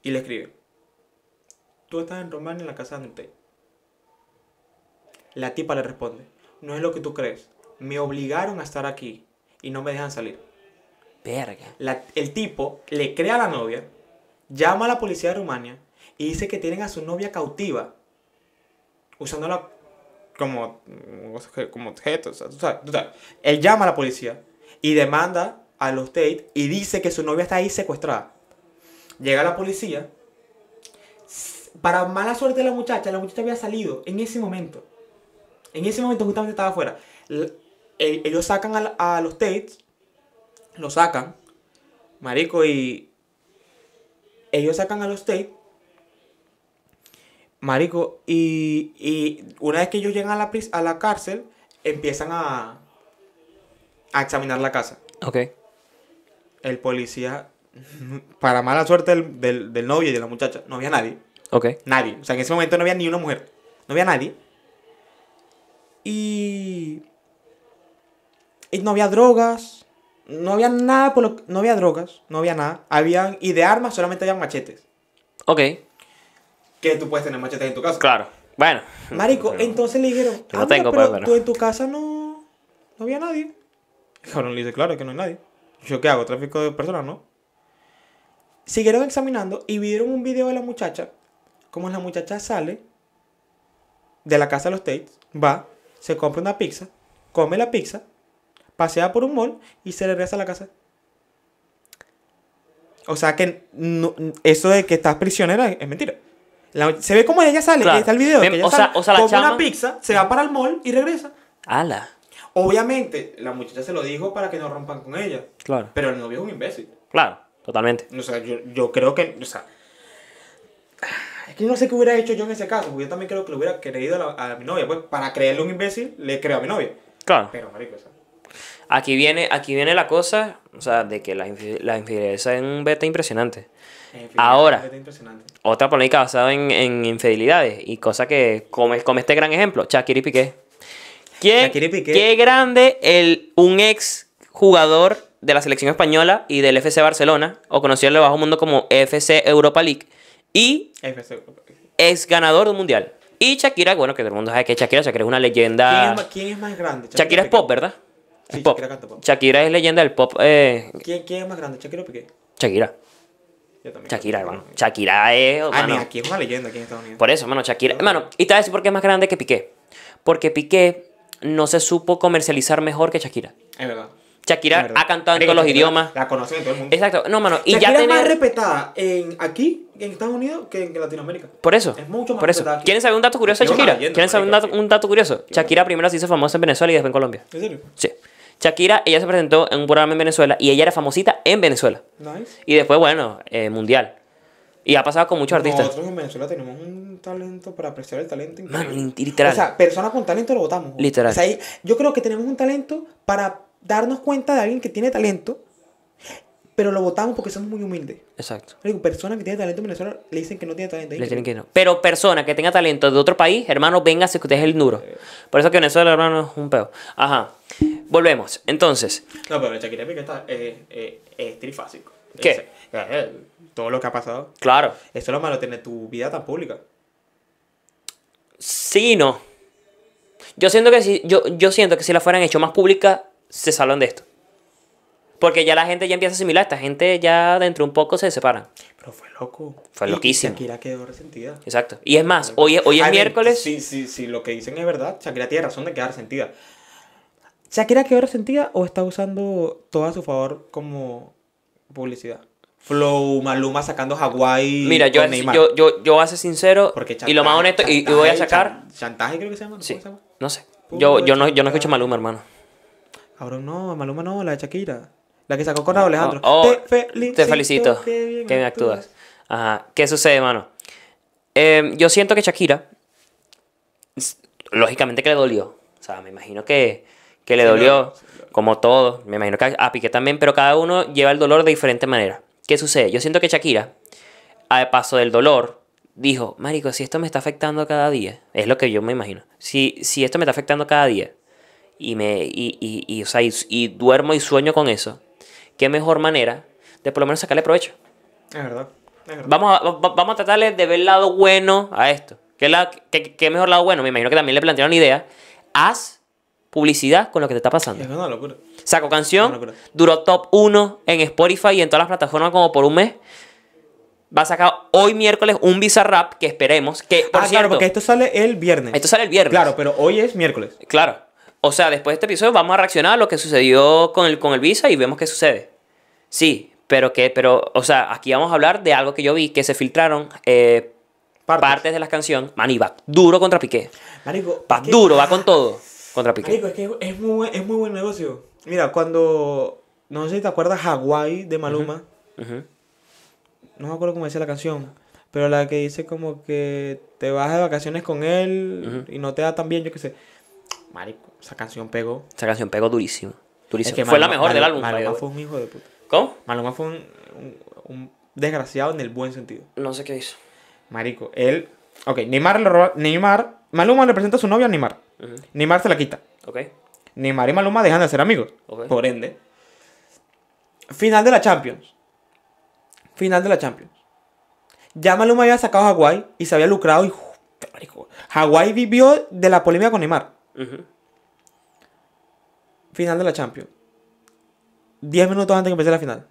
y le escribe. Tú estás en Román en la casa de Andrew Tate. La tipa le responde. No es lo que tú crees. Me obligaron a estar aquí y no me dejan salir. Verga. el tipo le crea a la novia, llama a la policía de Rumania y dice que tienen a su novia cautiva usándola como, como objeto. tú sabes, tú sabes. Él llama a la policía y demanda a los Tate y dice que su novia está ahí secuestrada. Llega la policía. Para mala suerte de la muchacha, la muchacha había salido en ese momento. En ese momento justamente estaba afuera. Ellos sacan a, los Tate, Lo sacan. Marico y... Ellos sacan a los Tate Marico, y, y una vez que ellos llegan a la, a la cárcel, empiezan a, a examinar la casa. Ok. El policía, para mala suerte del, novio y de la muchacha, no había nadie. Ok. Nadie. O sea, en ese momento no había ni una mujer. No había nadie. Y... y no había drogas. No había nada por lo... No había drogas. No había nada. Habían... Y de armas solamente había machetes. Ok que tú puedes tener machetes en tu casa. Claro. Bueno. Marico, entonces le dijeron, no ah, tengo, pues, pero, pero, tú en tu casa no, no había nadie. Y cabrón le dice, claro, que no hay nadie. ¿Yo qué hago? Tráfico de personas, ¿no? Siguieron examinando y vieron un video de la muchacha. Como la muchacha sale de la casa de los states, va, se compra una pizza, come la pizza, pasea por un mall y se regresa a la casa. O sea que eso de que estás prisionera es mentira se ve como ella sale, ahí está el video. o, sea, la una pizza, se va para el mall y regresa. Ala. Obviamente, la muchacha se lo dijo para que no rompan con ella. Claro. Pero el novio es un imbécil. Claro, totalmente. O sea, yo, creo que. O sea. Es que no sé qué hubiera hecho yo en ese caso, yo también creo que le hubiera creído a, mi novia. Pues para creerle un imbécil, le creo a mi novia. Claro. Pero, marico, Aquí viene, aquí viene la cosa, o sea, de que la infidelidad es un beta impresionante. Ahora, otra polémica basada en, infidelidades y cosa que, como, este gran ejemplo, Shakira y Piqué. ¿Qué, grande el, un ex jugador de la selección española y del FC Barcelona, o conocido en el bajo mundo como FC Europa League, y es ex ganador un mundial. Y Shakira, bueno, que todo el mundo sabe que Shakira, es una leyenda. ¿Quién es, más grande? Shakira, es pop, ¿verdad? Sí, Shakira, canta pop. es leyenda del pop. Eh, ¿Quién, ¿Quién, es más grande, Shakira o Piqué? Shakira. Shakira, hermano. Shakira es. Ah, aquí es una leyenda aquí en Estados Unidos. Por eso, hermano, Shakira. Ah. Hermano, y te voy a decir por qué es más grande que Piqué. Porque Piqué no se supo comercializar mejor que Shakira. Es verdad. Shakira ha cantado en todos los idiomas. La conocen en todo el mundo. Exacto. No, mano. Y Shakira ya es más respetada en, aquí, en Estados Unidos, que en Latinoamérica. Por eso. Es mucho más por eso. ¿Quieren saber un dato curioso de Shakira? ¿Quieren saber un dato, un dato curioso? Shakira primero se hizo famosa en Venezuela y después en Colombia. ¿En serio? Sí. Shakira, ella se presentó en un programa en Venezuela y ella era famosita en Venezuela. Nice. Y después, bueno, eh, mundial. Y ha pasado con muchos artistas. Nosotros en Venezuela tenemos un talento para apreciar el talento. literal. O sea, personas con talento lo votamos. Literal. O yo creo que tenemos un talento para darnos cuenta de alguien que tiene talento pero lo votamos porque somos muy humildes. Exacto. Digo, personas que tienen talento en Venezuela le dicen que no tiene talento. Le tienen que Pero persona que tenga talento de otro país, hermano, venga si usted es el duro. Eh. Por eso que Venezuela, hermano, es un peo. Ajá. Volvemos. Entonces. No, pero Shakira está, eh, eh, es trifásico. ¿Qué? todo lo que ha pasado. Claro. Eso es lo malo, tener tu vida tan pública. Sí, no. Yo siento que si, yo, yo siento que si la fueran hecho más pública, se salvan de esto. Porque ya la gente ya empieza a asimilar, esta gente ya dentro de un poco se separan. Pero fue loco. Fue loquísimo. Shakira quedó resentida. Exacto. Y es más, hoy, es, hoy es miércoles. Si lo que dicen es verdad. Shakira tiene razón de quedar resentida. ¿Shakira quedó resentida o está usando todo a su favor como publicidad? Flow, Maluma sacando Hawái. Mira, yo, yo, yo, yo, voy a ser sincero y lo más honesto, y, voy a sacar. Chantaje, creo que se llama. Sí. No sé. Yo, yo, no, yo no escucho Maluma, hermano. Ahora no, Maluma no, la de Shakira. La que sacó con Alejandro. Oh, oh, te felicito. Que bien, actúas. Ajá. ¿Qué sucede, mano? Em, yo siento que Shakira, lógicamente que le dolió. O sea, me imagino que, que le dolió, como todo. Me imagino que a Piqué también, pero cada uno lleva el dolor de diferente manera. ¿Qué sucede? Yo siento que Shakira, A paso del dolor, dijo, Marico, si esto me está afectando cada día, es lo que yo me imagino. Si, si esto me está afectando cada día y, me, y, o sea, y duermo y sueño con eso qué mejor manera de por lo menos sacarle provecho. Es verdad. Vamos, a, vamos a tratarle de ver el lado bueno a esto. ¿Qué, la, qué, mejor lado bueno? Me imagino que también le plantearon idea. Haz publicidad con lo que te está pasando. Es una locura. Sacó canción, duró top 1 en Spotify y en todas las plataformas como por un mes. Va a sacar hoy miércoles un Bizarrap que esperemos que. Por ah, claro, porque esto sale el viernes. Esto sale el viernes. Claro, pero hoy es miércoles. Claro. O sea, después de este episodio vamos a reaccionar a lo que sucedió con el, con el Visa y vemos qué sucede. Sí, pero que, pero, o sea, aquí vamos a hablar de algo que yo vi, que se filtraron eh, partes. de la canción. Maní va duro contra Piqué. Maní va duro, va con todo contra Piqué. es que es muy, es muy buen negocio. Mira, cuando, no sé si te acuerdas, Hawái de Maluma. No me acuerdo cómo decía la canción. Pero la que dice como que te vas de vacaciones con él y no te da tan bien, yo qué sé. Marico, esa canción pegó. Esa canción pegó durísimo. Es que fue la mejor del álbum. Maluma fue un hijo de puta. ¿Cómo? Maluma fue un, desgraciado en el buen sentido. No sé qué hizo. Marico, él. Ok, Neymar le roba. Neymar. Maluma representa a su novia a Neymar. Neymar se la quita. Ok. Neymar y Maluma dejan de ser amigos. Por ende. Final de la Champions. Final de la Champions. Ya Maluma había sacado a Hawái y se había lucrado y. Hawái vivió de la polémica con Neymar. Final de la Champions. 10 minutos antes que empezar la final.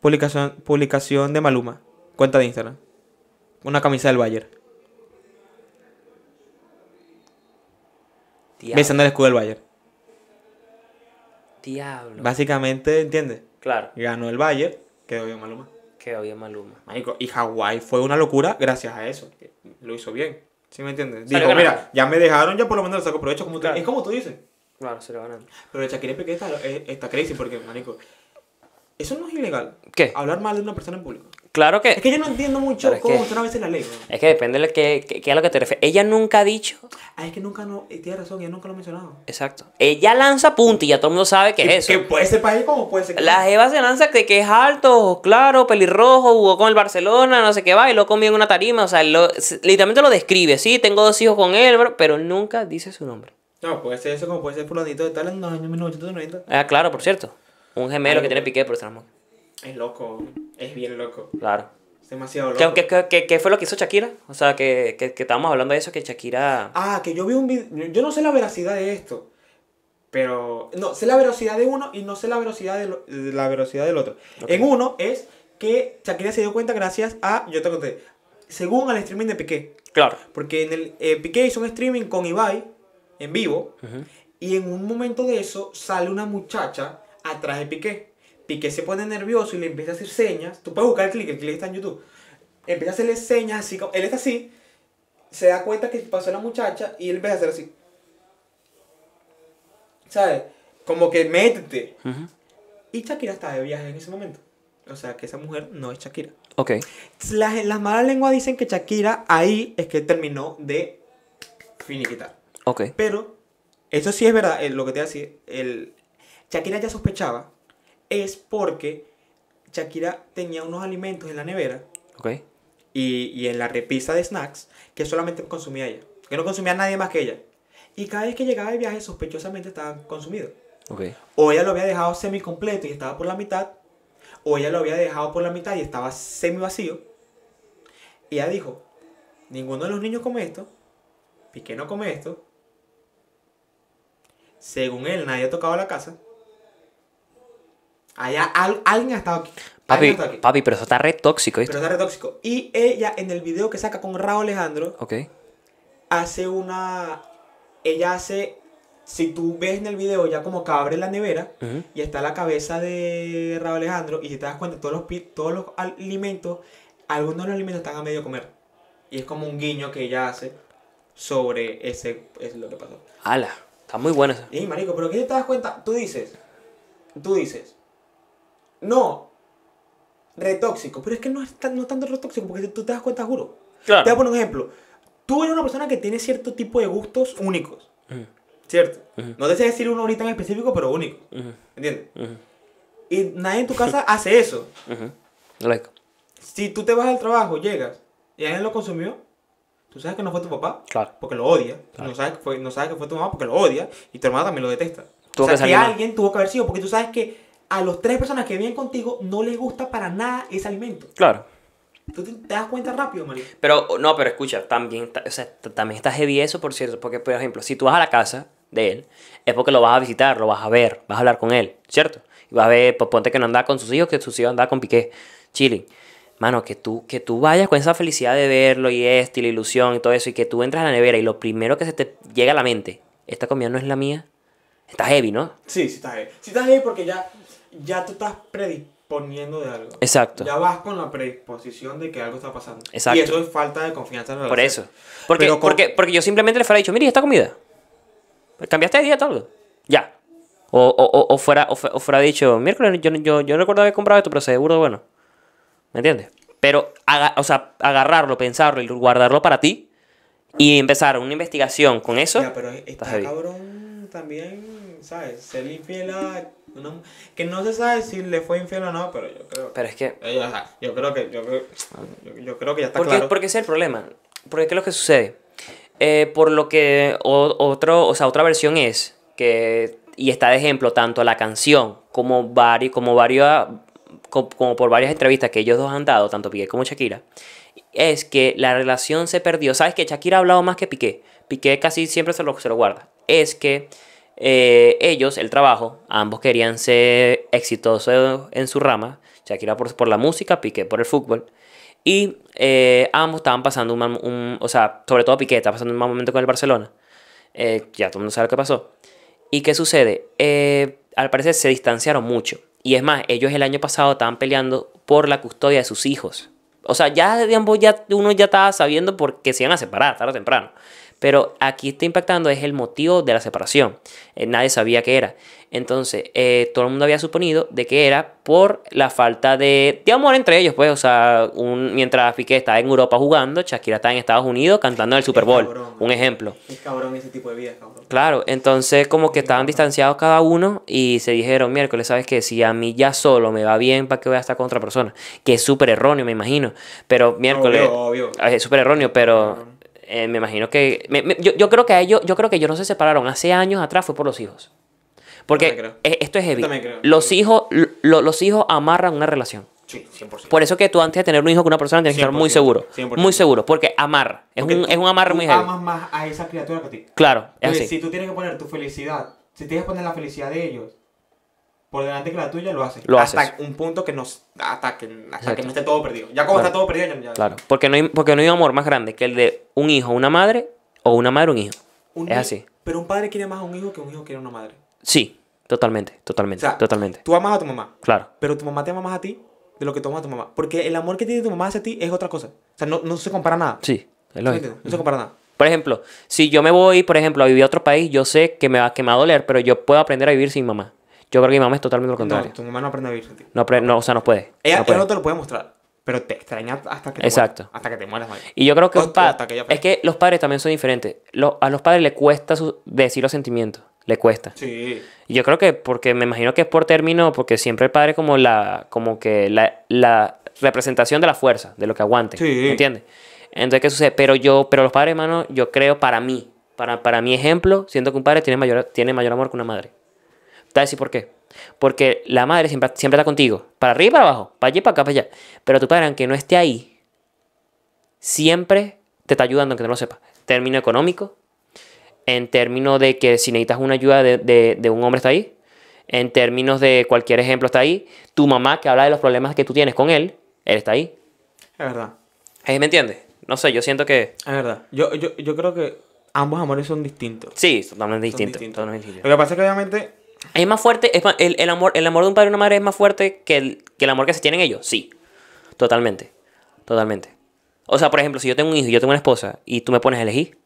Publicación, publicación de Maluma. Cuenta de Instagram. Una camisa del Bayern. Besando el escudo del Bayern. Diablo. Básicamente, ¿entiendes? Claro. Ganó el Bayern, quedó bien Maluma. Quedó bien Maluma. Mágico. Y Hawái fue una locura gracias a eso. Lo hizo bien. ¿Sí me entiendes? Digo, mira, ya me dejaron, ya por lo menos lo saco provecho. Como tú, es como tú dices. Claro, se lo ganan. Pero el Piqué está, eh, está crazy porque, manico, eso no es ilegal. ¿Qué? Hablar mal de una persona en público. Claro que. Es que yo no entiendo mucho cómo otra vez veces la ley. Es que depende de qué, qué, es lo que te refieres. Ella nunca ha dicho. Ah, es que nunca no. Eh, tiene razón, ella nunca lo ha mencionado. Exacto. Ella lanza punta y ya todo el mundo sabe que es eso. Que puede ser para como puede ser. La Jeva se lanza que, que es alto, claro, pelirrojo, jugó con el Barcelona, no sé qué va, y lo comió en una tarima. O sea, lo, literalmente lo describe. Sí, tengo dos hijos con él, pero nunca dice su nombre. No, puede ser eso como puede ser Puladito de tal en los años 1990. Ah, claro, por cierto. Un gemelo que tiene piqué por amor. Es loco, es bien loco. Claro. Es demasiado loco. ¿Qué, fue lo que hizo Shakira? O sea, que, que, que, estábamos hablando de eso, que Shakira... Ah, que yo vi un video... Yo no sé la veracidad de esto. Pero... No, sé la veracidad de uno y no sé la veracidad de la velocidad del otro. En uno es que Shakira se dio cuenta gracias a... Yo te conté. Según al streaming de Piqué. Claro. Porque en el, eh, Piqué hizo un streaming con Ibai en vivo. Y en un momento de eso sale una muchacha atrás de Piqué. Y que se pone nervioso y le empieza a hacer señas. Tú puedes buscar el clic, el clic está en YouTube. Empieza a hacerle señas así como. Él está así, se da cuenta que pasó la muchacha y él empieza a hacer así. ¿Sabes? Como que métete. Y Shakira está de viaje en ese momento. O sea, que esa mujer no es Shakira. Ok. Las, las malas lenguas dicen que Shakira ahí es que terminó de finiquitar. Ok. Pero, eso sí es verdad, eh, lo que te decía, el Shakira ya sospechaba es porque Shakira tenía unos alimentos en la nevera y, en la repisa de snacks que solamente consumía ella, que no consumía nadie más que ella. Y cada vez que llegaba el viaje, sospechosamente estaba consumido O ella lo había dejado semi completo y estaba por la mitad, o ella lo había dejado por la mitad y estaba semi vacío. Y ella dijo: Ninguno de los niños come esto, Piqué no come esto. Según él, nadie ha tocado la casa. Allá alguien ha estado aquí. Papi, pero eso está re tóxico, está re tóxico. Y ella, en el video que saca con Raúl Alejandro, hace una. Ella hace. Si tú ves en el video, ya como que abre la nevera y está la cabeza de Raúl Alejandro, y si te das cuenta, todos los, todos los alimentos, algunos de los alimentos están a medio comer. Y es como un guiño que ella hace sobre ese. Es lo que pasó. ¡Hala! Está muy buena eso. Y marico, pero ¿qué te das cuenta? Tú dices. Tú dices no, retóxico. Pero es que no es, no tanto retóxico, porque tú te das cuenta, juro. Te voy a poner un ejemplo. Tú eres una persona que tiene cierto tipo de gustos únicos. ¿Cierto? No te decir uno ahorita en específico, pero único. ¿Entiendes? Y nadie en tu casa hace eso. Si tú te vas al trabajo, llegas y alguien lo consumió, tú sabes que no fue tu papá. Claro. Porque lo odia. No, sabes que fue, no sabes que fue tu mamá porque lo odia. Y tu hermana también lo detesta. o sea, que alguien tuvo que haber sido. Porque tú sabes que a los tres personas que vienen contigo no les gusta para nada ese alimento. Claro. Tú te das cuenta rápido, María. Pero, no, pero escucha, también, también está heavy eso, por cierto, porque, por ejemplo, si tú vas a la casa de él, es porque lo vas a visitar, lo vas a ver, vas a hablar con él, ¿cierto? Y vas a ver, pues, ponte que no anda con sus hijos, que sus hijos andan con Piqué, chilling. Mano, que tú, que tú vayas con esa felicidad de verlo y esto y la ilusión y todo eso, y que tú entras a la nevera y lo primero que se te llega a la mente, esta comida no es la mía, está heavy, ¿no? Sí, sí está heavy. Sí está heavy porque ya ya tú estás predisponiendo de algo. Exacto. Ya vas con la predisposición de que algo está pasando. Exacto. Y eso es falta de confianza en la Por eso. Porque, porque, yo simplemente le fuera dicho, mire, esta comida. Cambiaste de día todo. Ya. O, o, o, fuera, o, fuera dicho, miércoles, yo, yo, recuerdo haber comprado esto, pero seguro bueno. ¿Me entiendes? Pero, o sea, agarrarlo, pensarlo y guardarlo para ti y empezaron una investigación con eso. Ya, pero está cabrón también, ¿sabes? Ser infiel a que no se sabe si le fue infiel o no, pero yo creo. Pero es que. Eh, yo, creo que. Yo, creo que ya está porque, claro. Porque ese es el problema. Porque ¿qué es lo que sucede? Eh, por lo que otro, o sea, otra versión es que. Y está de ejemplo tanto la canción como, varios, como, varios, como por varias entrevistas que ellos dos han dado, tanto Piqué como Shakira es que la relación se perdió. ¿Sabes que Shakira ha hablado más que Piqué? Piqué casi siempre se lo, se lo guarda. Es que eh, ellos, el trabajo, ambos querían ser exitosos en su rama. Shakira por, la música, Piqué por el fútbol. Y eh, ambos estaban pasando un, O sea, sobre todo Piqué estaba pasando un mal momento con el Barcelona. Eh, ya todo el mundo sabe lo que pasó. ¿Y qué sucede? al parecer se distanciaron mucho. Y es más, ellos el año pasado estaban peleando por la custodia de sus hijos. O sea, ya de ambos ya uno ya estaba sabiendo por qué se iban a separar tarde o temprano. Pero aquí está impactando es el motivo de la separación. Eh, nadie sabía qué era. Entonces, eh, todo el mundo había suponido de que era por la falta de, amor entre ellos, pues. O sea, un, mientras Piqué estaba en Europa jugando, Shakira estaba en Estados Unidos cantando en el Super Bowl. un ejemplo. Es cabrón ese tipo de vida, cabrón. Claro, entonces como que estaban distanciados cada uno y se dijeron, miércoles, ¿sabes qué? Si a mí ya solo me va bien, ¿para qué voy a estar con otra persona? Que es súper erróneo, me imagino. Pero miércoles... Obvio, ah, Es súper erróneo, pero... Eh, me imagino que. yo, creo que ellos, yo creo que ellos no se separaron. Hace años atrás fue por los hijos. Porque eh, esto es heavy. Los hijos, los hijos amarran una relación. Sí, 100%. Por eso que tú antes de tener un hijo con una persona tienes que estar muy seguro. Muy seguro, porque amarra. Es, un, amar muy heavy. amas más a esa criatura que a ti. Claro, Si tú tienes que poner tu felicidad, si tienes que poner la felicidad de ellos, por delante que la tuya, lo haces. hasta un punto que nos ataquen, hasta que no esté todo perdido. Ya como está todo perdido, ya, Claro, porque no, hay, porque no hay amor más grande que el de un hijo, una madre, o una madre, un hijo. es así. Pero un padre quiere más a un hijo que un hijo quiere a una madre. Sí, totalmente, totalmente, totalmente. Tú amas a tu mamá. Claro. Pero tu mamá te ama más a ti de lo que tú amas a tu mamá. Porque el amor que tiene tu mamá hacia ti es otra cosa. O sea, no, se compara nada. Sí, es No, se compara nada. Por ejemplo, si yo me voy, por ejemplo, a vivir a otro país, yo sé que me va, que me va a doler, pero yo puedo aprender a vivir sin mamá. Yo creo que mi mamá es totalmente lo contrario. No, tu mamá no aprende a vivir sin No, no, o sea, no puede. Ella no, no te lo puede mostrar, pero te extraña hasta que te Exacto. hasta que te mueras. Y yo creo que, es que los padres también son diferentes. a los padres les cuesta decir los sentimientos. Le cuesta. Sí. Y yo creo que, porque me imagino que es por término, porque siempre el padre como la, como que la, la representación de la fuerza, de lo que aguante. Sí. ¿Entiendes? Entonces, ¿qué sucede? Pero yo, pero los padres, hermano, yo creo para mí, para, para mi ejemplo, siento que un padre tiene mayor, tiene mayor amor que una madre. Te voy a decir por qué. Porque la madre siempre, está contigo. Para arriba y para abajo. Para allí para acá, para allá. Pero tu padre, aunque no esté ahí, siempre te está ayudando, aunque no lo sepas. Término económico. En términos de que si necesitas una ayuda de, un hombre está ahí. En términos de cualquier ejemplo está ahí. Tu mamá que habla de los problemas que tú tienes con él, él está ahí. Es verdad. ¿Eh? ¿Me entiendes? No sé, yo siento que... Es verdad. Yo, yo, creo que ambos amores son distintos. Sí, totalmente distintos. Lo que pasa es que obviamente es más fuerte, es el, amor, el amor de un padre y una madre es más fuerte que el, que el amor que se tienen ellos. Sí, totalmente, totalmente. O sea, por ejemplo, si yo tengo un hijo y yo tengo una esposa y tú me pones a elegir,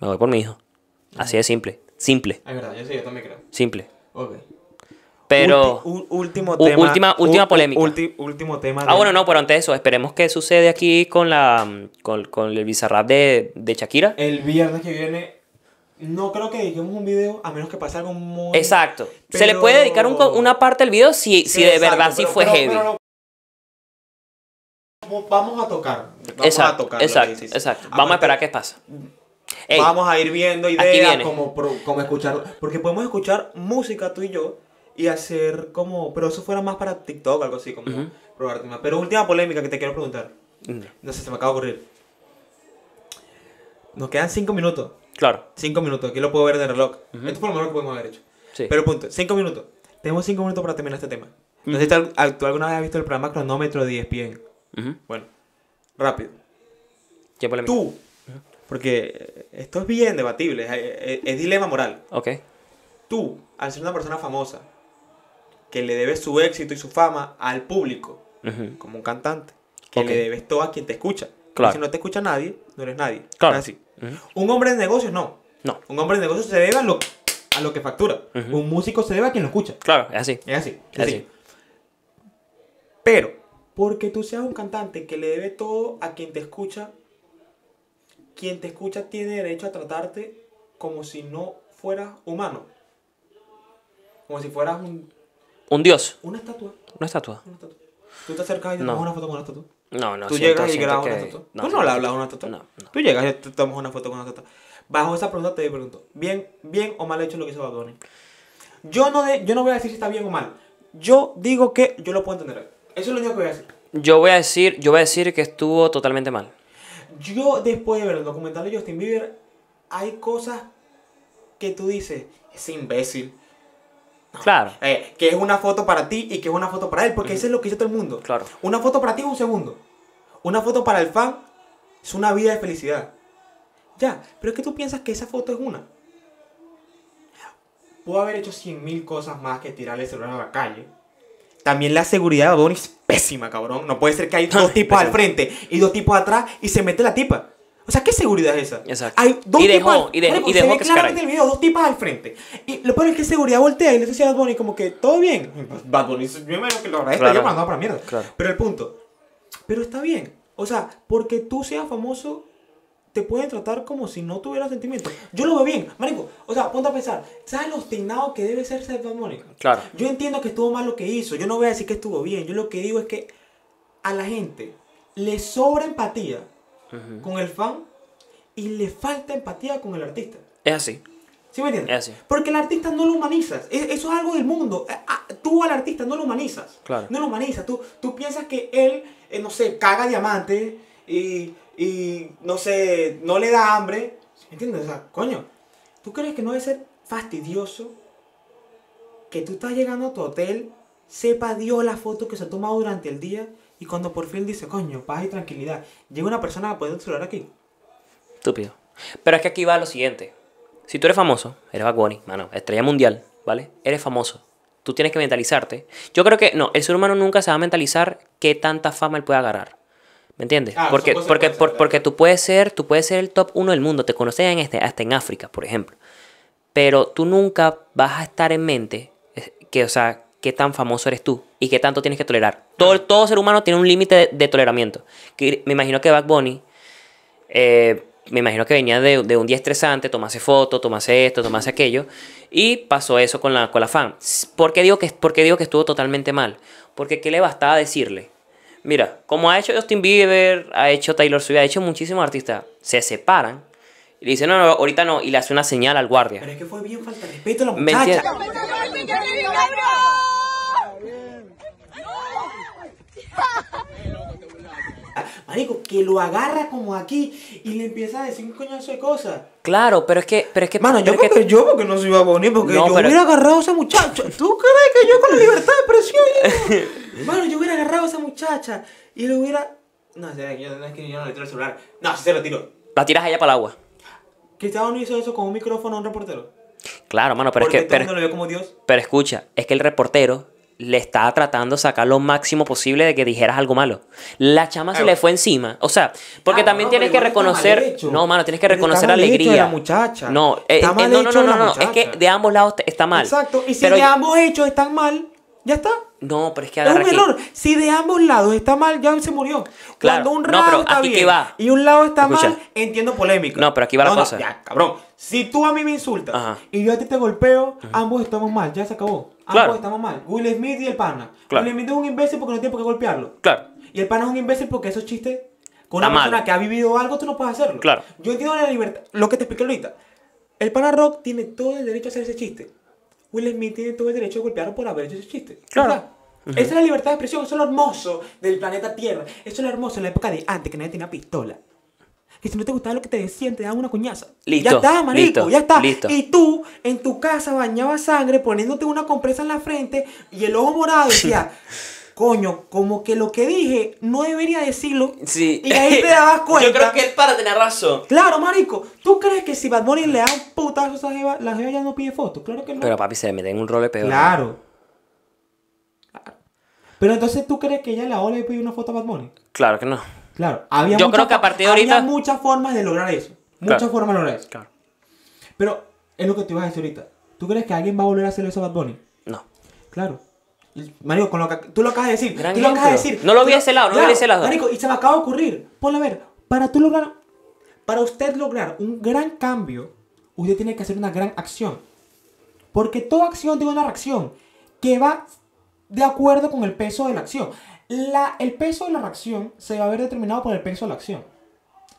me voy por mi hijo. Así de simple, simple. Es verdad, yo sí, yo también creo. Simple. Ok. Pero. último tema. Última, última polémica. último tema. Ah, bueno, no, pero antes de eso, esperemos que sucede aquí con la con, el bizarrap de, de Shakira. El viernes que viene no creo que dediquemos un video a menos que pase algo muy. Exacto. Se le puede dedicar una parte del video si, si de verdad sí fue heavy. Vamos a tocar. Vamos a tocar. Exacto, exacto. Vamos a esperar qué pasa. vamos a ir viendo ideas, como, como escuchar. Porque podemos escuchar música tú y yo y hacer como. Pero eso fuera más para TikTok, algo así, como Pero última polémica que te quiero preguntar. No. no sé, se me acaba de ocurrir. Nos quedan cinco minutos. Claro. Cinco minutos, aquí lo puedo ver de reloj. Esto menos lo que podemos haber hecho. Pero punto, cinco minutos. Tenemos cinco minutos para terminar este tema. tú alguna vez has visto el programa cronómetro de ESPN. Bueno, rápido. ¿Qué Tú, porque eh, esto es bien debatible, eh, es, dilema moral. Okay. Tú, al ser una persona famosa, que le debes su éxito y su fama al público, como un cantante, que le debes todo a quien te escucha. Claro. Si no te escucha nadie, no eres nadie. Claro. Un hombre de negocios no. No. Un hombre de negocios se debe a lo, a lo que factura. Un músico se debe a quien lo escucha. Claro, es así. Es así. Pero, porque tú seas un cantante que le debe todo a quien te escucha, quien te escucha tiene derecho a tratarte como si no fueras humano. Como si fueras un... Un dios. Una estatua. Una estatua. Tú te acercas y te tomas una foto con una estatua. No, no, Tú llegas y grabas una foto No, Tú no, le hablas una foto No, Tú llegas y tomas una foto con una tata. Bajo esa pregunta te pregunto, ¿bien, bien o mal hecho lo que hizo Badoni? Yo no, de, yo no voy a decir si está bien o mal. Yo digo que yo lo puedo entender. Eso es lo único que voy a decir. Yo voy a decir, yo voy a decir que estuvo totalmente mal. Yo, después de ver el documental de Justin Bieber, hay cosas que tú dices, es imbécil Claro. Eh, que es una foto para ti y que es una foto para él, porque eso es lo que hizo todo el mundo. Claro. Una foto para ti es un segundo. Una foto para el fan es una vida de felicidad. Ya, pero es que tú piensas que esa foto es una. Puedo haber hecho mil cosas más que tirarle el celular a la calle. También la seguridad de es pésima, cabrón. No puede ser que hay dos tipos al frente y dos tipos atrás y se mete la tipa. O sea, ¿qué seguridad es esa? Exacto. Hay dos y dejó, tipas, y, de, bueno, y se ve claramente en el video, dos tipas al frente. Y lo peor es que seguridad voltea y le dice a Bad Bunny como que, ¿todo bien? Pues, Bad Bunny, yo me menos que lo agradezco, claro. yo mandaba para mierda. Pero el punto, pero está bien. O sea, porque tú seas famoso, te pueden tratar como si no tuvieras sentimientos. Yo lo veo bien, marico. O sea, ponte a pensar, ¿sabes lo ostinado que debe ser Bad Bunny? Claro. Yo entiendo que estuvo mal lo que hizo, yo no voy a decir que estuvo bien. Yo lo que digo es que a la gente le sobra empatía con el fan y le falta empatía con el artista. Es así. ¿Sí me entiendes? Es así. Porque el artista no lo humanizas. E-, eso es algo del mundo. Tú al artista no lo humanizas. Claro. No lo humanizas. Tú, tú piensas que él, eh, no sé, caga diamante y, y, no sé, no le da hambre. ¿Me entiendes? O sea, coño, ¿tú crees que no debe ser fastidioso que tú estás llegando a tu hotel, sepa Dios la foto que se ha tomado durante el día y cuando por fin dice, coño, paz y tranquilidad, llega una persona a poder aquí. Estúpido. Pero es que aquí va lo siguiente. Si tú eres famoso, eres Bagwani, mano, estrella mundial, ¿vale? Eres famoso. Tú tienes que mentalizarte. Yo creo que, no, el ser humano nunca se va a mentalizar qué tanta fama él puede agarrar. ¿Me entiendes? Ah, porque porque tú, puedes ser, tú puedes ser el top uno del mundo. Te conocen en este, hasta en África, por ejemplo. Pero tú nunca vas a estar en mente eh, que, o sea, qué tan famoso eres tú y qué tanto tienes que tolerar. Todo, todo ser humano tiene un límite de, toleramiento. Que me imagino que Back Bunny, eh, me imagino que venía de, de, un día estresante, tomase foto, tomase esto, tomase aquello, y pasó eso con la, con la fan. ¿Por qué, digo que, digo que estuvo totalmente mal? Porque ¿qué le bastaba decirle? Mira, como ha hecho Justin Bieber, ha hecho Taylor Swift, ha hecho muchísimos artistas, se separan. Y le dice, no, no, ahorita no. Y le hace una señal al guardia. Pero es que fue bien falta respeto a Marico, que lo agarra como aquí y le empieza a decir un coñazo de cosas. Claro, pero es que. Pero es que Mano, yo creo que, yo, porque no soy poner porque yo hubiera agarrado a esa muchacha. Tú crees que yo con la libertad de expresión. Mano, yo hubiera agarrado a esa muchacha y le hubiera. No, sé, yo, no que no No, si se lo tiro. La tiras allá para el agua. Cristiano no hizo eso con un micrófono a un reportero. Claro, mano, pero es que. lo vio como Dios. pero escucha, es que el reportero le estaba tratando de sacar lo máximo posible de que dijeras algo malo. La chama se le fue encima. O sea, porque ah, también tienes que reconocer. No, mano, tienes que reconocer alegría. muchacha. No, eh, eh, no, no, no, Es que de ambos lados está mal. Exacto. Y si de ambos hechos están mal, ya está. No, pero es que Es un error. Si de ambos lados está mal, ya se murió. Claro. no, pero aquí va. y un lado está mal, entiendo polémico. No, pero aquí va la cosa. Ya, cabrón. Si tú a mí me insultas y yo a ti te golpeo, ambos estamos mal, ya se acabó. Ambos estamos mal. Will Smith y el pana. Will Smith es un imbécil porque no tiene por qué golpearlo. Claro. Y el pana es un imbécil porque esos chistes con una persona que ha vivido algo, tú no puedes hacerlo. Yo entiendo la libertad. Lo que te expliqué ahorita. El pana Rock tiene todo el derecho a hacer ese chiste. Will Smith tiene todo el derecho a golpearlo por haber hecho ese chiste. Claro. Esa es la libertad de expresión, eso es lo hermoso del planeta Tierra. Eso es lo hermoso en la época de antes, que nadie tenía pistola que si no te gustaba lo que te decían, te daban una cuñaza Listo. Ya está, marico, ya está. Y tú, en tu casa, bañabas sangre, poniéndote una compresa en la frente y el ojo morado decía. coño, como que lo que dije no debería decirlo. Sí. Y ahí te dabas cuenta. Yo creo que él para tener razón. Claro, marico. ¿Tú crees que si Bad Bunny le da un putazo a esa jeva, la jeva ya no pide fotos? Claro que no. Pero papi, se le mete en un role peor. Claro. Pero entonces, ¿tú crees que ella la ola Le pide una foto a Bad Bunny? Claro que no. Claro, había que muchas formas de lograr eso. Muchas formas de lograr eso. Pero es lo que te iba a decir ahorita. ¿Tú crees que alguien va a volver a hacer eso a Bad Bunny? No. Claro. Marico, con lo que, tú lo acabas de decir. tú lo acabas de decir. No lo vi el lado, no lo vi Marico, y se me acaba de ocurrir. Ponle a ver, para tú lograr, para usted lograr un gran cambio, usted tiene que hacer una gran acción. Porque toda acción tiene una reacción que va de acuerdo con el peso de la acción. La, el peso de la reacción se va a ver determinado por el peso de la acción.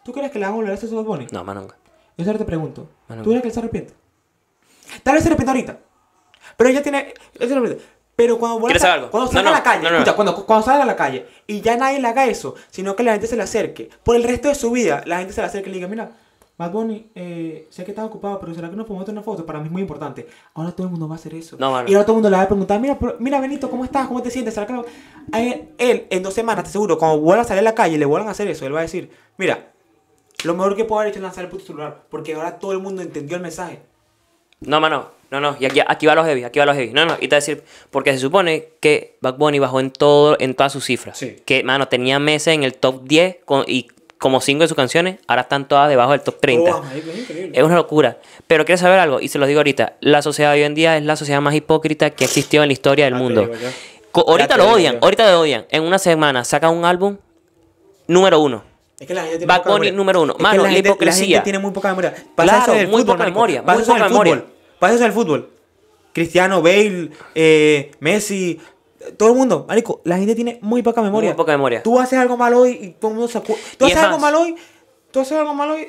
¿Tú crees que le van a volver a hacer dos bonitos? No, más nunca. Yo ahora te pregunto, ¿tú crees que él se arrepiente? Tal vez se arrepiente ahorita. Pero ella tiene... Pero cuando, vuelva a, cuando salga a la calle, cuando, cuando salga a la calle y ya nadie le haga eso, sino que la gente se le acerque, por el resto de su vida, la gente se le acerque y le diga, mira, Bad Bunny, eh, sé que estás ocupado, pero ¿será que nos podemos hacer una foto? Para mí es muy importante. Ahora todo el mundo va a hacer eso. Y ahora todo el mundo le va a preguntar, mira, mira Benito, ¿cómo estás? ¿Cómo te sientes? ¿Será que no? Eh, él, en dos semanas, te seguro, cuando vuelva a salir a la calle y le vuelvan a hacer eso, él va a decir, mira, lo mejor que puedo haber hecho es lanzar el puto celular, porque ahora todo el mundo entendió el mensaje. No, mano, no, no, y aquí, aquí va los heavy, aquí va los heavy. No, no, y te va a decir, porque se supone que Bad Bunny bajó en todo, en todas sus cifras. Que, mano, tenía meses en el top 10 con, y como cinco de sus canciones, ahora están todas debajo del top 30. es, una locura. Pero quiero saber algo, y se los digo ahorita, la sociedad de hoy en día es la sociedad más hipócrita que existió en la historia del ah, mundo. ahorita lo odian, ahorita lo odian. En una semana saca un álbum número uno. Es que la gente tiene número uno. Mano, la, gente, la, gente, tiene muy poca memoria. muy fútbol, poca memoria. muy poca Fútbol. Pasa fútbol. Cristiano, Bale, eh, Messi, todo el mundo, marico, la gente tiene muy poca memoria. Muy poca memoria. Tú haces algo mal hoy y todo el mundo se acuerda. Tú haces algo mal hoy, tú haces algo mal hoy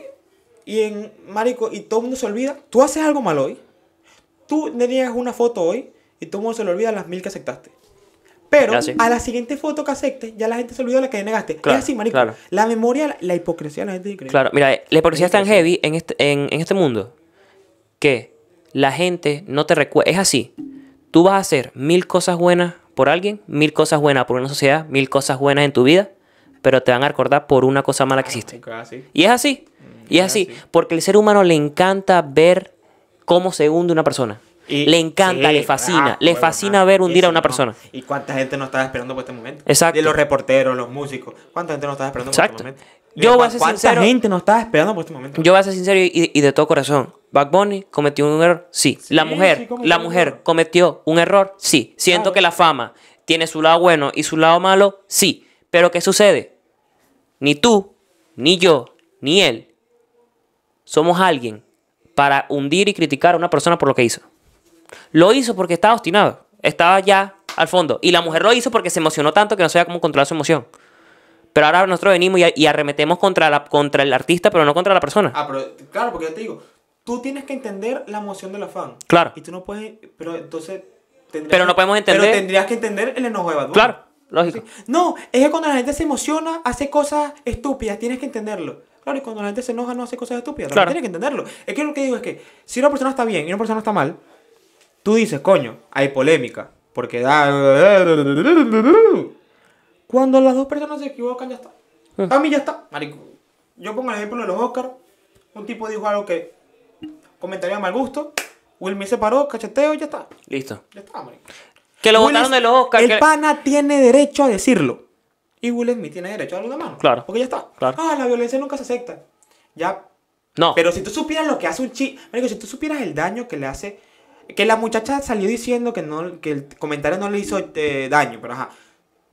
y en marico y todo el mundo se olvida. Tú haces algo mal hoy, tú tenías una foto hoy y todo el mundo se le olvida las mil que aceptaste. Pero a la siguiente foto que aceptes, ya la gente se olvidó la que negaste. es así, marico. La memoria, la, hipocresía la gente increíble. Claro, mira, eh, la hipocresía es tan heavy este, en en este mundo que la gente no te recuerda. Es así. Tú vas a hacer mil cosas buenas por alguien, mil cosas buenas por una sociedad, mil cosas buenas en tu vida, pero te van a recordar por una cosa mala que hiciste. Ah, y es así. Y es ah, así, porque el ser humano le encanta ver cómo se hunde una persona. le encanta, le fascina. Ah, le fascina ver hundir a una persona. ¿Y cuánta gente no estaba esperando por este momento? Exacto. De los reporteros, los músicos. ¿Cuánta gente no estaba esperando por este momento? Yo voy a ser sincero. gente no estaba esperando por este momento? Yo voy a ser sincero y, de todo corazón. Bad Bunny cometió un error, sí. la mujer, la mujer cometió un error, sí. Siento que la fama tiene su lado bueno y su lado malo, sí. Pero ¿qué sucede? Ni tú, ni yo, ni él somos alguien para hundir y criticar a una persona por lo que hizo. Lo hizo porque estaba obstinado, estaba ya al fondo. Y la mujer lo hizo porque se emocionó tanto que no sabía cómo controlar su emoción. Pero ahora nosotros venimos y, arremetemos contra, la, contra el artista, pero no contra la persona. Ah, pero claro, porque yo te digo, tú tienes que entender la emoción de la fan. Claro. Y tú no puedes, pero entonces... Pero no podemos entender... Pero tendrías que entender el enojo de Bad Claro, lógico. No, es que cuando la gente se emociona, hace cosas estúpidas, tienes que entenderlo. Claro, y cuando la gente se enoja no hace cosas estúpidas. Claro. Tienes que entenderlo. Es que lo que digo es que si una persona está bien y una persona está mal, tú dices, coño, hay polémica. Porque da... Cuando las dos personas se equivocan, ya está. Ah. A mí ya está, marico. Yo pongo el ejemplo de los Oscars. Un tipo dijo algo que comentaría mal gusto. Will me separó, cacheteo y ya está. Listo. Ya está, marico. Que lo de los Oscars. El pana tiene derecho a decirlo. Y Will Smith tiene derecho a darle una mano. Claro. Porque ya está. Claro. Ah, la violencia nunca se acepta. Ya. No. Pero si tú supieras lo que hace un chico. Marico, si tú supieras el daño que le hace. Que la muchacha salió diciendo que, no, que el comentario no le hizo eh, daño, pero ajá.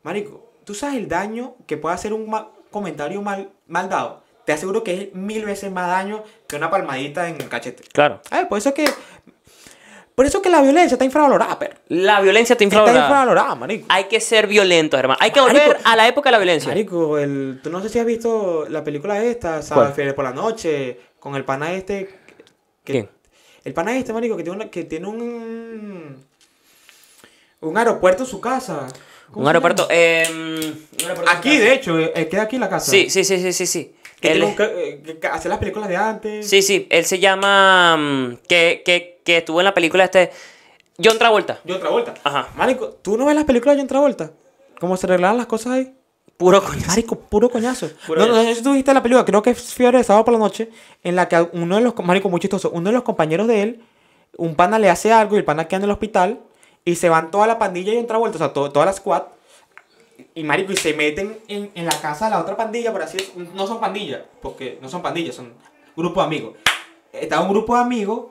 Marico, Tú sabes el daño que puede hacer un comentario mal, dado. Te aseguro que es mil veces más daño que una palmadita en el cachete. Claro. A ver, por eso que. Por eso que la violencia está infravalorada, pero. La violencia está infravalorada. Está infravalorada, Hay que ser violento, hermano. Hay que volver a la época de la violencia. Marico, el, tú no sé si has visto la película esta, ¿sabes? Por la noche, con el pana este. Que, ¿Quién? El pana este, marico, que tiene, una, que tiene un. Un aeropuerto en su casa. Em, un aeropuerto, eh, aquí, de hecho, eh, queda aquí la casa. Sí, sí, sí, sí, sí. sí. Eh, hace las películas de antes. Sí, sí, él se llama. Mm, que, que, que estuvo en la película este. John Travolta. John Travolta. Ajá. Marico, ¿tú no ves las películas de John Travolta? ¿Cómo se arreglaban las cosas ahí? Puro coñazo. Marico, puro coñazo. No, no, no, no, tú viste la película, creo que es Fiebre de Sábado por la Noche, en la que uno de los. Marico, muy chistoso. Uno de los compañeros de él, un pana le hace algo y el pana queda en el hospital. Y se van toda la pandilla y otra vuelta, o sea, todas toda la squad. Y marico, y se meten en, la casa de la otra pandilla, por así decirlo. No son pandillas, porque no son pandillas, son grupos de amigos. Está un grupo de amigos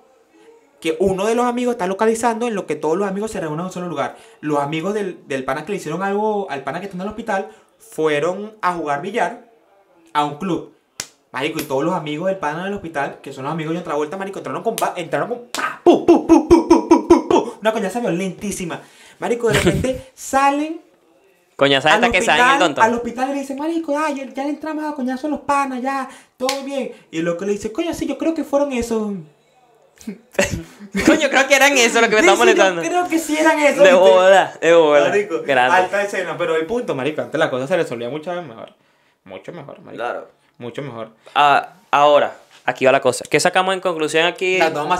que uno de los amigos está localizando en lo que todos los amigos se reúnen en un solo lugar. Los amigos del, pana que le hicieron algo al pana que está en el hospital fueron a jugar billar a un club. Marico, y todos los amigos del pana del hospital, que son los amigos de otra vuelta, marico, entraron con... Entraron con... ¡pa! ¡Pu, pum, una coña sabio lentísima. Marico, de repente salen. hasta que salen Al hospital le dicen, marico, ya, le entramos a coñazo a los panas, ya, todo bien. Y lo que le dice, coño, sí, yo creo que fueron esos. coño, creo que eran eso lo que me sí, molestando. creo que sí eran eso. De boda, de boda. Marico, alta escena, pero el punto, marico, antes la cosa se resolvía mucho mejor. Mucho mejor, marico. Claro. Mucho mejor. Ah, ahora, aquí va la cosa. ¿Qué sacamos en conclusión aquí? ¿qué vamos a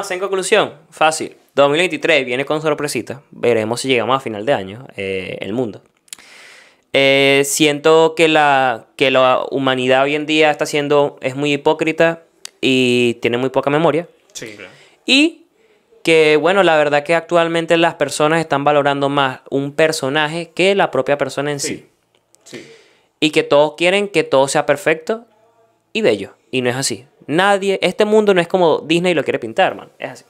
hacer en conclusión? Fácil. 2023 viene con sorpresitas. Veremos si llegamos a final de año eh, el mundo. Eh, siento que la, que la humanidad hoy en día está siendo, es muy hipócrita y tiene muy poca memoria. Sí, Y que bueno, la verdad que actualmente las personas están valorando más un personaje que la propia persona en sí. sí. sí y que todos quieren que todo sea perfecto y bello. Y no es así. Nadie, este mundo no es como Disney lo quiere pintar, man. Es así.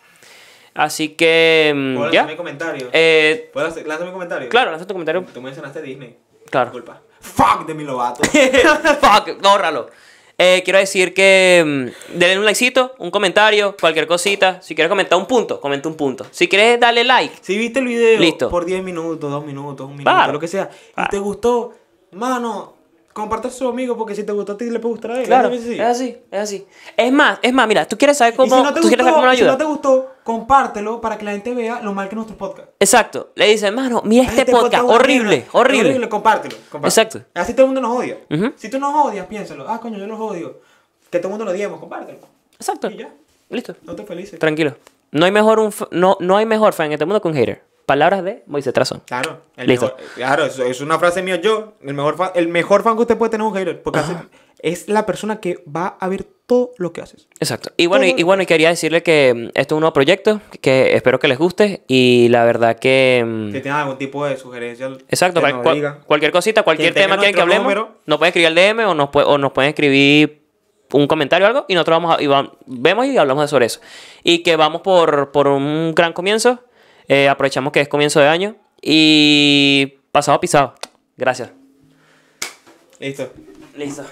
Así que. Mm, ¿Puedo ¿ya? mi comentario? Eh, mi comentario? Claro, lanza tu comentario. Tú mencionaste Disney. Claro. Disculpa. Fuck de mi lobato. Fuck, bórralo. Eh, quiero decir que mm, denle un likecito, un comentario, cualquier cosita. Si quieres comentar un punto, comenta un punto. Si quieres, dale like. Si viste el video Listo. por 10 minutos, 2 minutos, 1 minuto, lo que sea, y te gustó, mano, comparte a su amigo porque si te gustó a ti le puede gustar a él. Claro, es así, es así. Es más, es más, mira, tú quieres saber cómo, Tú quieres no te cómo Si no te gustó, compártelo para que la gente vea lo mal que es nuestro podcast. Exacto. Le dice, hermano, mira este, podcast, horrible, horrible, horrible. Horrible, compártelo, compártelo. Exacto. Así todo el mundo nos odia. Si tú nos odias, piénsalo. Ah, coño, yo los odio. Que todo el mundo lo odiemos, compártelo. Exacto. Y ya. Listo. No te felices. Tranquilo. No hay mejor, un, no, no hay mejor fan en este mundo que un hater. Palabras de Moisés Trazón. Claro, el Listo. claro, es una frase mía yo. El mejor fan, el mejor fan que usted puede tener es un hater. Porque es la persona que va a ver todo lo que haces. Exacto. Y bueno, y, bueno, y quería decirle que mm, esto es un nuevo proyecto, que espero que les guste. Y la verdad que. Que mm, tengan algún tipo de sugerencia. Exacto, cualquier cosita, cualquier tema que hablemos, nos pueden escribir al DM o nos, puede, o nos pueden escribir un comentario o algo y nosotros vamos a, vemos y hablamos sobre eso. Y que vamos por, por un gran comienzo. Eh, aprovechamos que es comienzo de año y pasado pisado. Gracias. Listo. Listo.